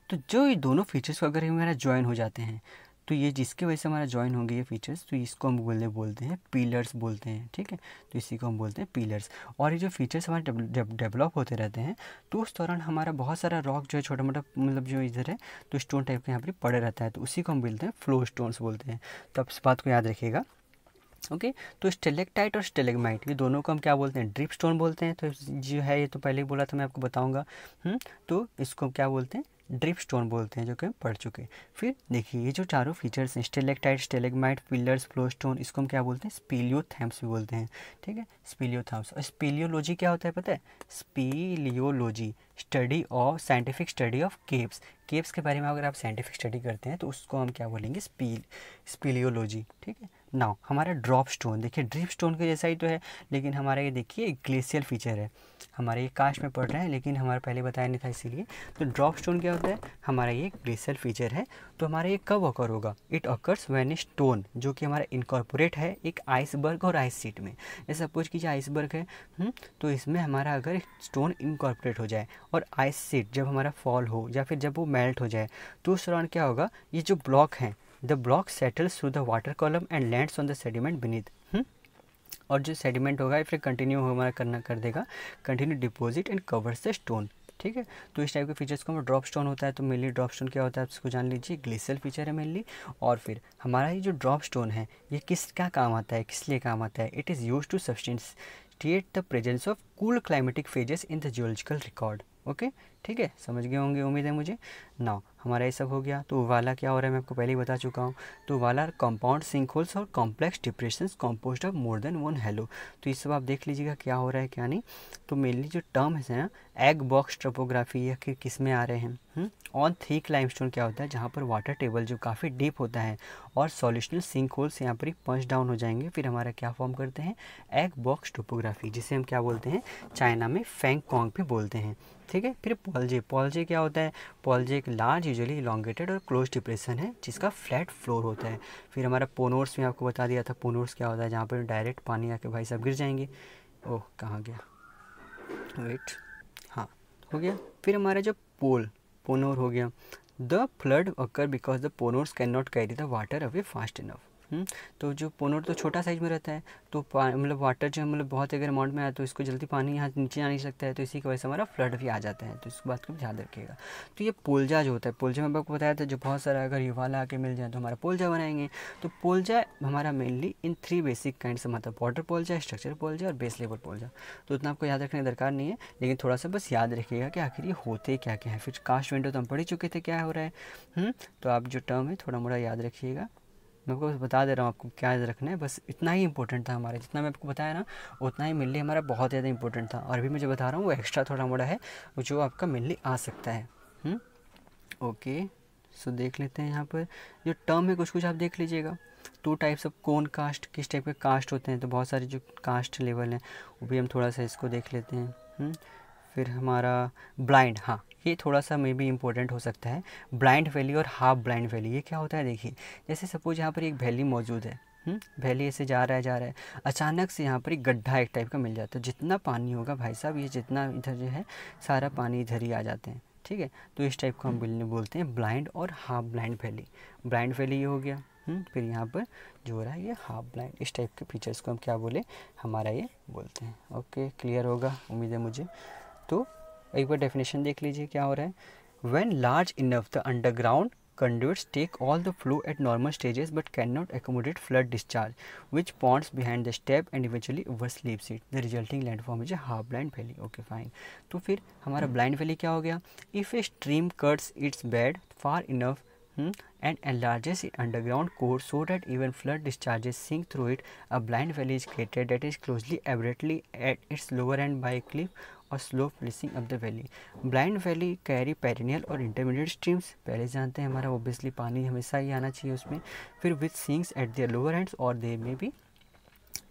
तो जो ये दोनों फीचर्स को अगर हमारा ज्वाइन हो जाते हैं तो ये जिसके वजह से हमारा ज्वाइन होंगे ये फीचर्स तो इसको हम बोले बोलते हैं पिलर्स बोलते हैं ठीक है तो इसी को हम बोलते हैं पिलर्स और ये जो फीचर्स हमारे डेवलप होते रहते हैं तो उस दौरान हमारा बहुत सारा रॉक जो है छोटा मोटा मतलब जो इधर है तो स्टोन टाइप का यहाँ पर पड़े रहता है तो उसी को हम बोलते हैं फ्लो स्टोन्स बोलते हैं तो आप इस बात को याद रखिएगा ओके okay, तो स्टेलेक्टाइट और स्टेलेगमाइट ये दोनों को हम क्या बोलते हैं ड्रिप स्टोन बोलते हैं तो जो है ये तो पहले ही बोला था मैं आपको बताऊंगा हम्म, तो इसको हम क्या बोलते हैं ड्रिप स्टोन बोलते हैं जो कि हम पढ़ चुके फिर देखिए ये जो चारों फीचर्स हैं stalactite stalagmite pillars flow stone इसको हम क्या बोलते हैं स्पीलियोथैम्स भी बोलते हैं ठीक है स्पीलियोथैम्स और स्पीलियोलॉजी क्या होता है पता है speleology study of scientific study of caves caves के बारे में अगर आप साइंटिफिक स्टडी करते हैं तो उसको हम क्या बोलेंगे स्पील स्पीलियोलॉजी ठीक है नाउ हमारा ड्रॉप स्टोन देखिए ड्रिप स्टोन के जैसा ही तो है लेकिन हमारा ये देखिए ग्लेशियल फीचर है हमारे ये कास्ट में पड़ रहा है लेकिन हमारा पहले बताया नहीं था इसीलिए तो ड्रॉप स्टोन क्या होता है हमारा ये ग्लेशियल फीचर है तो हमारा ये कब ऑकर होगा इट ऑकर्स वैन स्टोन जो कि हमारा इनकॉर्पोरेट है एक आइसबर्ग और आइस सीट में जैसे कुछ कीजिए आइसबर्ग है हुँ? हम्म, तो इसमें हमारा अगर स्टोन इनकॉर्पोरेट हो जाए और आइस सीट जब हमारा फॉल हो या फिर जब वो मेल्ट हो जाए तो उस दौरान क्या होगा ये जो ब्लॉक हैं the block settles through the water column and lands on the sediment beneath और जो सेडिमेंट होगा फिर कंटिन्यू हमारा करना कर देगा continue deposit and covers the stone ठीक है तो इस टाइप के फीचर्स को हम ड्रॉप स्टोन होता है तो मेनली ड्रॉप स्टोन क्या होता है आप इसको जान लीजिए ग्लेशियल फीचर है मेनली और फिर हमारा ये जो ड्रॉप स्टोन है ये किस क्या काम आता है किस लिए काम आता है it is use to substance the presence of cool climatic phases in the geological record okay ठीक है समझ गए होंगे उम्मीद है मुझे ना हमारा ये सब हो गया तो वाला क्या हो रहा है मैं आपको पहले ही बता चुका हूँ तो वाला compound sinkholes or complex depression composed of more than one hollow तो ये सब आप देख लीजिएगा क्या हो रहा है क्या नहीं तो मेनली जो टर्म्स हैं एग बॉक्स ट्रोपोग्राफी या कि किस में आ रहे हैं ऑन थीक लाइम क्या होता है जहाँ पर वाटर टेबल जो काफ़ी डीप होता है और सोल्यूशनल सिंक होल्स यहाँ पर ही पंच डाउन हो जाएंगे फिर हमारा क्या फॉर्म करते हैं एग बॉक्स टोपोग्राफी जिसे हम क्या बोलते हैं चाइना में फेंग कॉन्ग भी बोलते हैं ठीक है फिर पॉलजे पॉलजे क्या होता है पॉलजे एक large usually elongated or close depression है जिसका फ्लैट फ्लोर होता है फिर हमारा पोनोर्स में आपको बता दिया था पोनोर्स क्या होता है जहाँ पर डायरेक्ट पानी आके भाई सब गिर जाएंगे ओह कहाँ गया वेट हाँ हो गया फिर हमारा जो पोल पोनोर हो गया the flood occur because the ponors can carry the water away fast enough hmm, तो जो पोनोट तो छोटा साइज़ में रहता है तो मतलब वाटर जो है मतलब बहुत अगर अमाउंट में आया तो इसको जल्दी पानी यहाँ नीचे आ नहीं सकता है तो इसी की वजह से हमारा फ्लड भी आ जाता है तो इस बात को ध्यान रखिएगा तो ये पोलजा जो होता है पोलजा में आपको बताया था जो बहुत सारा अगर युवा ला मिल जाए तो हमारा पोलजा बनाएंगे तो पोलजा हमारा mainly in three basic kind से मतलब वाटर पोलजा स्ट्रक्चर पोलजा और बेस लेवल पोलजा तो उतना आपको याद रखने की दरकार नहीं है लेकिन थोड़ा सा बस याद रखिएगा कि आखिर ये होते क्या क्या है फिर कास्ट विंडो तो हम पढ़ ही चुके थे क्या हो रहा है हम्म, तो आप जो टर्म है थोड़ा मोड़ा याद रखिएगा मैं आपको बस बता दे रहा हूँ आपको क्या याद रखना है बस इतना ही इंपॉर्टेंट था हमारा जितना मैं आपको बताया ना उतना ही मेनली हमारा बहुत ज़्यादा इंपॉर्टेंट था और अभी मैं जो बता रहा हूँ वो एक्स्ट्रा थोड़ा मोड़ा है जो आपका मेनली आ सकता है ओके हम्म? सो देख लेते हैं यहाँ पर जो टर्म है कुछ कुछ आप देख लीजिएगा टू टाइप्स ऑफ कौन कास्ट किस टाइप के कास्ट होते हैं तो बहुत सारे जो कास्ट लेवल हैं वो भी हम थोड़ा सा इसको देख लेते हैं हम्म? फिर हमारा ब्लाइंड हाँ ये थोड़ा सा मे बी इंपॉर्टेंट हो सकता है ब्लाइंड वैली और हाफ ब्लाइंड वैली ये क्या होता है देखिए जैसे सपोज यहाँ पर एक वैली मौजूद है वैली हम्म, ऐसे जा रहा है जा रहा है अचानक से यहाँ पर एक गड्ढा एक टाइप का मिल जाता है जितना पानी होगा भाई साहब ये जितना इधर जो है सारा पानी इधर ही आ जाते हैं ठीक है तो इस टाइप को हम बिल्ली बोलते हैं ब्लाइंड और half blind valley blind valley ये हो गया हम्म, फिर यहाँ पर जो हो रहा है ये हाफ ब्लाइंड इस टाइप के फीचर्स को हम क्या बोले हमारा ये बोलते हैं ओके क्लियर होगा उम्मीद है मुझे तो एक बार डेफिनेशन देख लीजिए क्या हो रहा है when large enough the underground conduits take all the flow at normal stages but cannot accommodate flood discharge which ponds behind the step and eventually over sleep seat the resulting landform is half blind valley okay fine तो फिर हमारा blind valley क्या हो गया if a stream cuts its bed far enough and and largest in underground course so that even flood discharges sink through it a blind valley is created that is closely abruptly at its lower end by cliff or slope lacing up the valley blind valley carry perennial or intermediate streams पहले जानते हैं हमारा obviously पानी हमेशा ही आना चाहिए उसमें फिर with sinks at their lower ends or they may be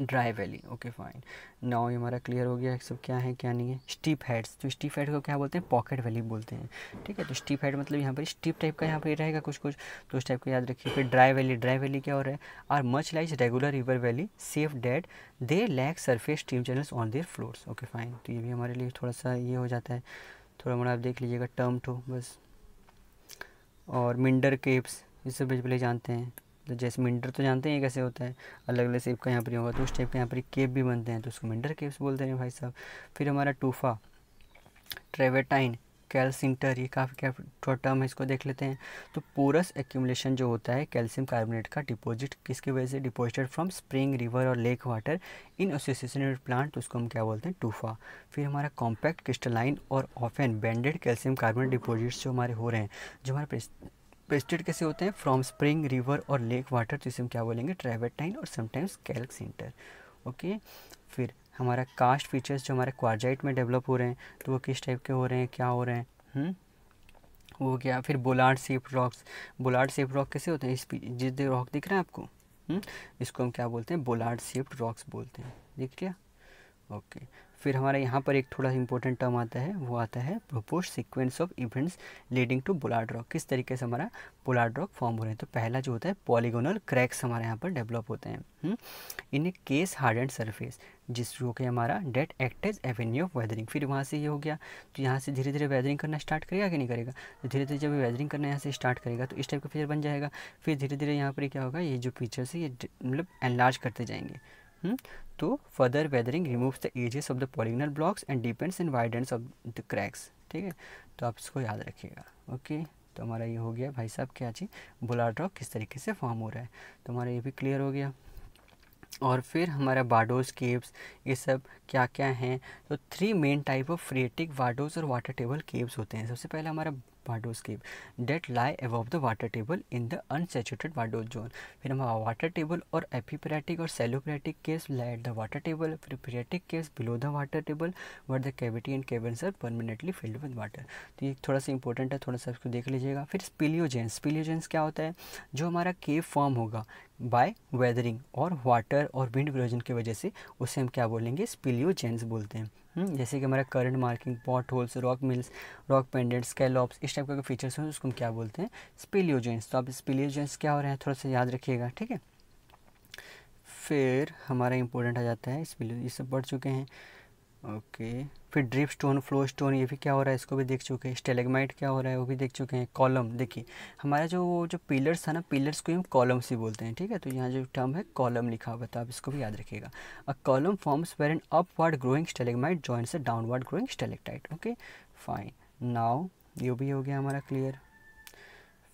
dry valley okay fine now ये हमारा क्लियर हो गया सब क्या है क्या नहीं है स्टीप हेड्स तो स्टीप हेड को क्या बोलते हैं पॉकेट वैली बोलते हैं ठीक है तो स्टीप हेड मतलब यहाँ पर स्टीप टाइप का यहाँ पर रहेगा कुछ कुछ तो उस टाइप को याद रखिए फिर ड्राई वैली ड्राई वैली क्या हो रहा है are much like regular river valley save that they lack surface stream channels on their floors okay fine तो ये भी हमारे लिए थोड़ा सा ये हो जाता है थोड़ा मोड़ा आप देख लीजिएगा टर्म टू बस और मिंडर केप्स ये सब पहले जानते हैं तो जैसे मिंडर तो जानते हैं कैसे होता है अलग अलग शेप का यहाँ पर होगा तो उस टाइप का यहाँ पर केप भी बनते हैं तो उसको मिंटर केप्स बोलते हैं भाई साहब फिर हमारा टूफा ट्रेवेटाइन कैल्सिंटर ये काफ़ी क्या थोड़ा टर्म है इसको देख लेते हैं तो पोरस एक्यूमलेशन जो होता है कैल्शियम कार्बोनेट का डिपॉजिट किसकी वजह से deposited from spring river or lake water in association with plant तो उसको हम क्या बोलते हैं टूफा फिर हमारा कॉम्पैक्ट क्रिस्टलाइन और often banded calcium carbonate deposits जो हमारे हो रहे हैं जो हमारे पेस्टेड कैसे होते हैं from spring river or lake water तो इसे हम क्या बोलेंगे ट्रेवेटाइन और समटाइम्स कैल्क सेंटर ओके फिर हमारा कास्ट फीचर्स जो हमारे क्वारजाइट में डेवलप हो रहे हैं तो वो किस टाइप के हो रहे हैं क्या हो रहे हैं हुँ? हम्म? वो क्या फिर bollard shape rocks bollard shape rock कैसे होते हैं इस जिस रॉक दिख रहा है आपको हुँ? हम्म? इसको हम क्या बोलते हैं बोलार्ड सेप्ड रॉक्स बोलते हैं देख लिया ओके फिर हमारे यहाँ पर एक थोड़ा इंपॉर्टेंट टर्म आता है वो आता है purport sequence of events leading to bollard rock किस तरीके से हमारा बुलाड रॉक फॉर्म हो रहे हैं तो पहला जो होता है पॉलीगोनल क्रैक्स हमारे यहाँ पर डेवलप होते हैं in a case hard and surface जिस जो कि हमारा that acts as avenue of weathering फिर वहाँ से ये हो गया तो यहाँ से धीरे धीरे वेदरिंग करना स्टार्ट करेगा कि नहीं करेगा तो धीरे धीरे जब वेदरिंग करना यहाँ से स्टार्ट करेगा तो इस टाइप का फीचर बन जाएगा फिर धीरे धीरे यहाँ पर क्या होगा ये जो फीचर्स है ये मतलब एनलार्ज करते जाएंगे तो further weathering removes the edges of the polygonal blocks and depends in widens of the cracks ठीक है तो आप इसको याद रखिएगा ओके तो हमारा ये हो गया भाई साहब क्या चीज बुलार्ड रॉक किस तरीके से फॉर्म हो रहा है तो हमारा ये भी क्लियर हो गया और फिर हमारा बाडोज केव्स ये सब क्या क्या हैं तो three main type of phreatic vadose और वाटर टेबल केव्स होते हैं सबसे पहले हमारा वाडो स्केप that lie above the water table in the unsaturated vadose zone फिर हम वाटर टेबल और एपीपरेटिक और shallow phreatic caves lie at the water table phreatic caves below the water table where the cavity and cables are permanently filled with water तो ये थोड़ा सा important है थोड़ा सा इसको देख लीजिएगा फिर स्पिलियोजेंस स्पिलियोजेंस क्या होता है जो हमारा केव फॉर्म होगा बाय वेदरिंग और वाटर और विंड विरोजन की वजह से उसे हम क्या बोलेंगे स्पिलियोजेंस बोलते हैं हम्म, जैसे कि हमारा current marking pot holes rock mills rock pendants scallops इस टाइप के फीचर्स हैं उसको हम क्या बोलते हैं स्पिलियोजेंस तो आप स्पिलियोजेंस क्या हो रहे हैं थोड़ा सा याद रखिएगा ठीक है फिर हमारा इंपॉर्टेंट आ जाता है स्पिलियो ये सब पढ़ चुके हैं ओके फिर ड्रिप स्टोन फ्लो स्टोन ये भी क्या हो रहा है इसको भी देख चुके हैं स्टेलेगमाइट क्या हो रहा है वो भी देख चुके हैं कॉलम देखिए हमारा जो वो जो पिलर्स है ना पिलर्स को हम कॉलम्स ही बोलते हैं ठीक है तो यहाँ जो टर्म है कॉलम लिखा हुआ था आप इसको भी याद रखिएगा a column forms where an upward growing stalagmite joint से downward growing stalactite okay fine now ये भी हो गया हमारा क्लियर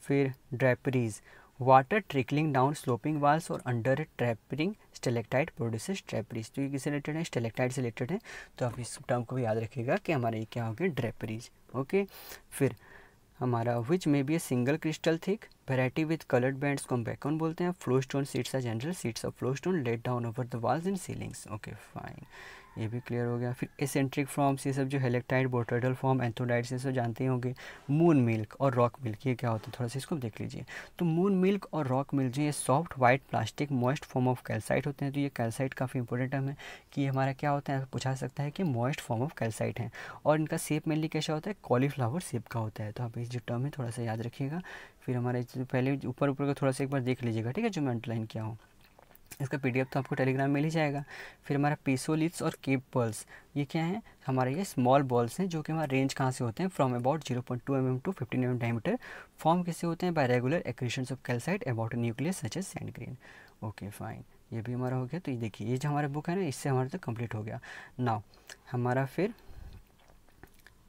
फिर draperies water trickling down sloping walls और under tapering stalactite produces draperies तो ये किससे रिलेटेड है स्टेलेक्टाइट से रिलेटेड है तो आप इस टर्म को भी याद रखिएगा कि हमारे ये क्या हो गया ड्रेपरीज ओके फिर हमारा विच में be a single crystal thick variety with coloured bands को हम बैकऑन बोलते हैं flow stone sheets are general sheets of flow stone laid down over the walls and ceilings okay fine ये भी क्लियर हो गया फिर एसेंट्रिक फॉर्म्स ये सब जो हेलेक्टाइड बोटोडल फॉर्म एंथोडाइट्स ये सब जानते होंगे मून मिल्क और रॉक मिल्क ये क्या होता है थोड़ा सा इसको देख लीजिए तो मून मिल्क और रॉक मिल्क जो ये soft white plastic moist form of calcite होते हैं तो ये कैल्साइट काफ़ी इंपॉर्टेंट टर्म है कि हमारा क्या होता है पूछा सकता है कि मॉइस्ट फॉर्म ऑफ कैल्साइट है और इनका सेप मेनली कैसा होता है कॉलीफ्लावर सेप का होता है तो आप इस जो टर्म है थोड़ा सा याद रखिएगा फिर हमारे पहले ऊपर ऊपर का थोड़ा सा एक बार देख लीजिएगा ठीक है जो मैं अंडरलाइन किया हूँ इसका पी तो आपको टेलीग्राम मिल ही जाएगा फिर हमारा पीसोलिथ्स और केप बॉल्स ये क्या है हमारे ये स्मॉल बॉल्स हैं जो कि हमारे रेंज कहाँ से होते हैं from about zero point two M M to fifteen M diameter form किससे होते हैं by regular action of calcite about nucleus such as sand grain okay fine ये भी हमारा हो गया तो ये देखिए ये जो हमारा बुक है ना इससे हमारा तो कम्प्लीट हो गया नाव हमारा फिर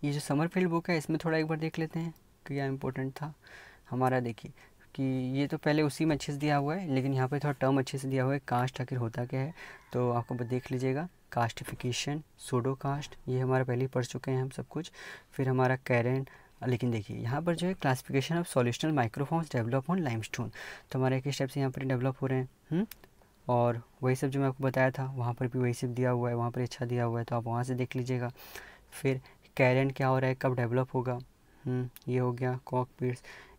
ये जो समर फील्ड बुक है इसमें थोड़ा एक बार देख लेते हैं क्या इंपॉर्टेंट था हमारा देखिए कि ये तो पहले उसी में अच्छे से दिया हुआ है लेकिन यहाँ पे थोड़ा टर्म अच्छे से दिया हुआ है कास्ट आखिर होता क्या है तो आपको देख लीजिएगा कास्टिफिकेशन सोडो कास्ट ये हमारा पहले ही पढ़ चुके हैं हम सब कुछ फिर हमारा कैरेंट लेकिन देखिए यहाँ पर जो है classification of solutional microforms develop on lime तो हमारे एक स्टेप से यहाँ पर डेवलप हो रहे हैं हुँ? हम्म? और वही सब जो मैं आपको बताया था वहाँ पर भी वही सब दिया हुआ है वहाँ पर अच्छा दिया हुआ है तो आप वहाँ से देख लीजिएगा फिर कैरेंट क्या हो रहा है कब डेवलप होगा हम्म, ये हो गया कॉक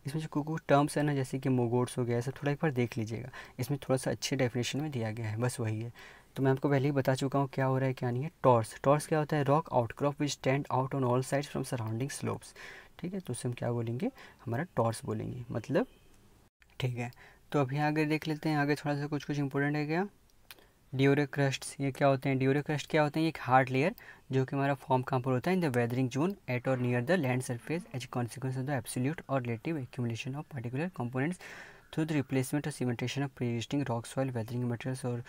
इसमें जो कुछ टर्म्स है ना जैसे कि मोगोट्स हो गया सब थोड़ा एक बार देख लीजिएगा इसमें थोड़ा सा अच्छे डेफिनेशन में दिया गया है बस वही है तो मैं आपको पहले ही बता चुका हूँ क्या हो रहा है क्या नहीं है टॉर्स टॉर्स क्या होता है rock outcrop which stand out on all sides from surrounding slopes ठीक है तो उससे हम क्या बोलेंगे हमारा टॉर्स बोलेंगे मतलब ठीक है तो अभी आगे देख लेते हैं आगे थोड़ा सा कुछ कुछ इंपॉर्टेंट है क्या ड्यूरे क्रस्ट्स ये क्या होते हैं ड्यूरे क्रस्ट क्या होते हैं एक हार्ड लेयर जो कि हमारा फॉर्म कहाँ पर होता है in the weathering zone at or near the land surface as a consequence of the absolute or relative accumulation of particular components through the replacement or cementation of pre existing rock soil weathering materials और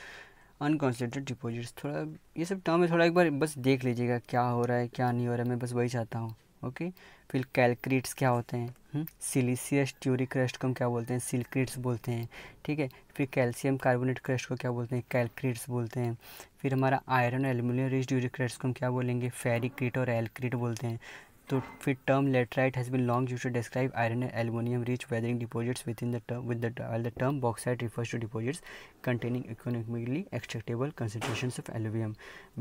अनकॉन्सेंट्रेटेड deposits थोड़ा ये सब term में थोड़ा एक बार बस देख लीजिएगा क्या हो रहा है क्या नहीं हो रहा है मैं बस वही चाहता हूँ ओके फिर कैलक्रिट्स क्या होते हैं हम्म? सिलिसियस ट्यूरिक क्रस्ट को हम क्या बोलते हैं सिलक्रीट्स बोलते हैं ठीक है फिर कैल्शियम कार्बोनेट क्रस्ट को क्या बोलते हैं कैलक्रिट्स बोलते हैं फिर हमारा iron aluminium rich duric crust को हम क्या बोलेंगे फेरिक्रिट और एलक्रिट बोलते हैं तो फिर term laterite has been long यू to describe iron and aluminium rich weathering deposits within the the term bauxite refers to deposits containing economically extractable concentration of aluminium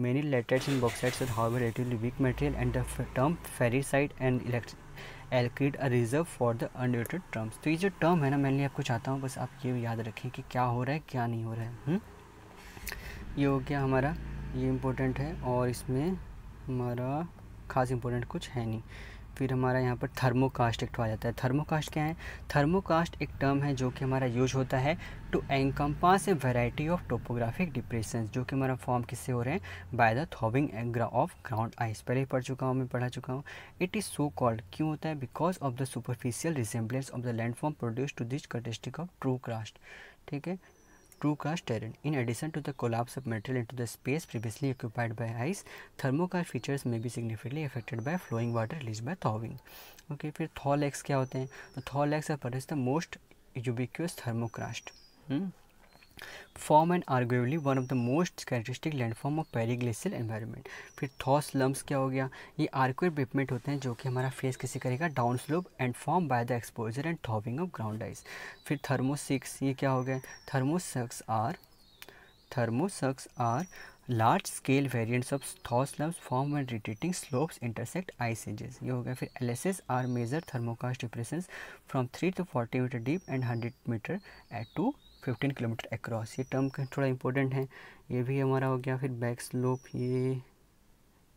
many laterites in bauxites are how relatively weak material and the term ferricrete and alcrete are reserved for the undated terms तो ये जो term है ना मैंने आपको चाहता हूँ बस आप ये याद रखें कि क्या हो रहा है क्या नहीं हो रहा है हुँ? हम्म? ये हो गया हमारा ये इम्पोर्टेंट है और इसमें हमारा खास इंपॉर्टेंट कुछ है नहीं फिर हमारा यहाँ पर थर्मोकास्ट एक्ट आ जाता है थर्मोकास्ट क्या है थर्मोकास्ट एक टर्म है जो कि हमारा यूज होता है to encompass a variety of topographic depression जो कि हमारा फॉर्म किससे हो रहे हैं बाय द थॉबिंग एंग्रा ऑफ ग्राउंड आइस पहले ही पढ़ चुका हूँ मैं पढ़ा चुका हूँ इट इज़ सो कॉल्ड क्यों होता है because of the superficial resemblance of the land form produce to this karstic of true karst ठीक है true-cast terrain. In addition to the collapse of material into the space previously occupied by ice, thermocast features may be significantly affected by flowing water released by thawing. Okay, फिर thaw lakes क्या होते हैं? thaw lakes are perhaps the most ubiquitous thermocrust. Hmm? And arguably one of the most characteristic landform of peri glacial environment फिर thaw slumps क्या हो गया ये आर्क्यूर बेपमेंट होते हैं जो कि हमारा फेस किसी करेगा down slope and form by the exposure and thawing of ground ice फिर थर्मोसिक्स ये क्या हो गया thermocirques are thermocirques are large scale variants of thaw slumps form and retreating slopes intersect ice edges ये हो गया फिर L S S are major thermokarst depression from three to forty metre deep and hundred metre at to fifteen kilometre across ये term थोड़ा important है ये भी हमारा हो गया फिर बैक स्लोप ये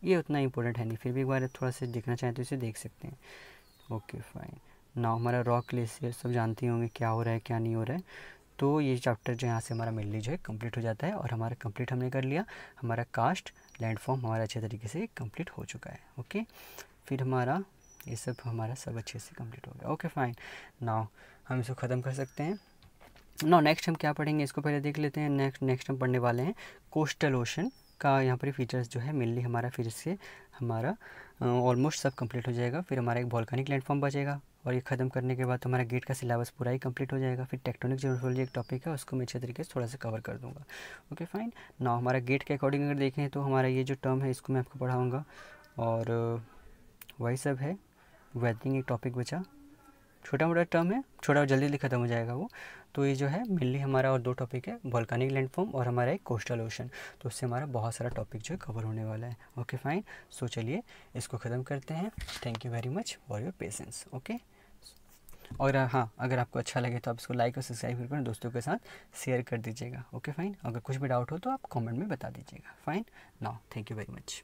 ये उतना इंपॉर्टेंट है नहीं फिर भी एक बार थोड़ा सा देखना चाहें तो इसे देख सकते हैं ओके फाइन ना हमारा रॉक ग्लेशियर सब जानते होंगे क्या हो रहा है क्या नहीं हो रहा है तो ये चैप्टर जो यहाँ से हमारा मिल जो है कम्प्लीट हो जाता है और हमारा कंप्लीट हमने कर लिया हमारा कास्ट लैंडफॉर्म हमारा अच्छे तरीके से कंप्लीट हो चुका है ओके फिर हमारा ये सब हमारा सब अच्छे से कंप्लीट हो गया ओके फाइन नाउ हम इसको ख़त्म कर सकते हैं नो नेक्स्ट हम क्या पढ़ेंगे इसको पहले देख लेते हैं नेक्स्ट नेक्स्ट हम पढ़ने वाले हैं कोस्टल ओशन का यहाँ पर फीचर्स जो है मेनली हमारा फिर से हमारा ऑलमोस्ट सब कंप्लीट हो जाएगा फिर हमारा एक वॉल्कानिक लैंडफॉर्म बचेगा और ये ख़त्म करने के बाद हमारा गेट का सिलेबस पूरा ही कंप्लीट हो जाएगा फिर टेक्टोनिक जोरफोलॉजी एक टॉपिक है उसको मैं अच्छे तरीके से थोड़ा सा कवर कर दूँगा ओके फाइन ना हमारा गेट के अकॉर्डिंग अगर देखें तो हमारा ये जो टर्म है इसको मैं आपको पढ़ाऊँगा और वही सब है वेदरिंग एक टॉपिक बचा छोटा मोटा टर्म है छोटा जल्दी जल्दी खत्म तो हो जाएगा वो तो ये जो है मेनली हमारा और दो टॉपिक है वॉल्कानिक लैंडफॉर्म और हमारा एक कोस्टल ओशन तो उससे हमारा बहुत सारा टॉपिक जो है कवर होने वाला है ओके फाइन सो चलिए इसको ख़त्म करते हैं thank you very much for your patience okay और हाँ अगर आपको अच्छा लगे तो आप इसको लाइक और सब्सक्राइब करके दोस्तों के साथ शेयर कर दीजिएगा ओके फाइन अगर कुछ भी डाउट हो तो आप कॉमेंट में बता दीजिएगा fine now thank you very much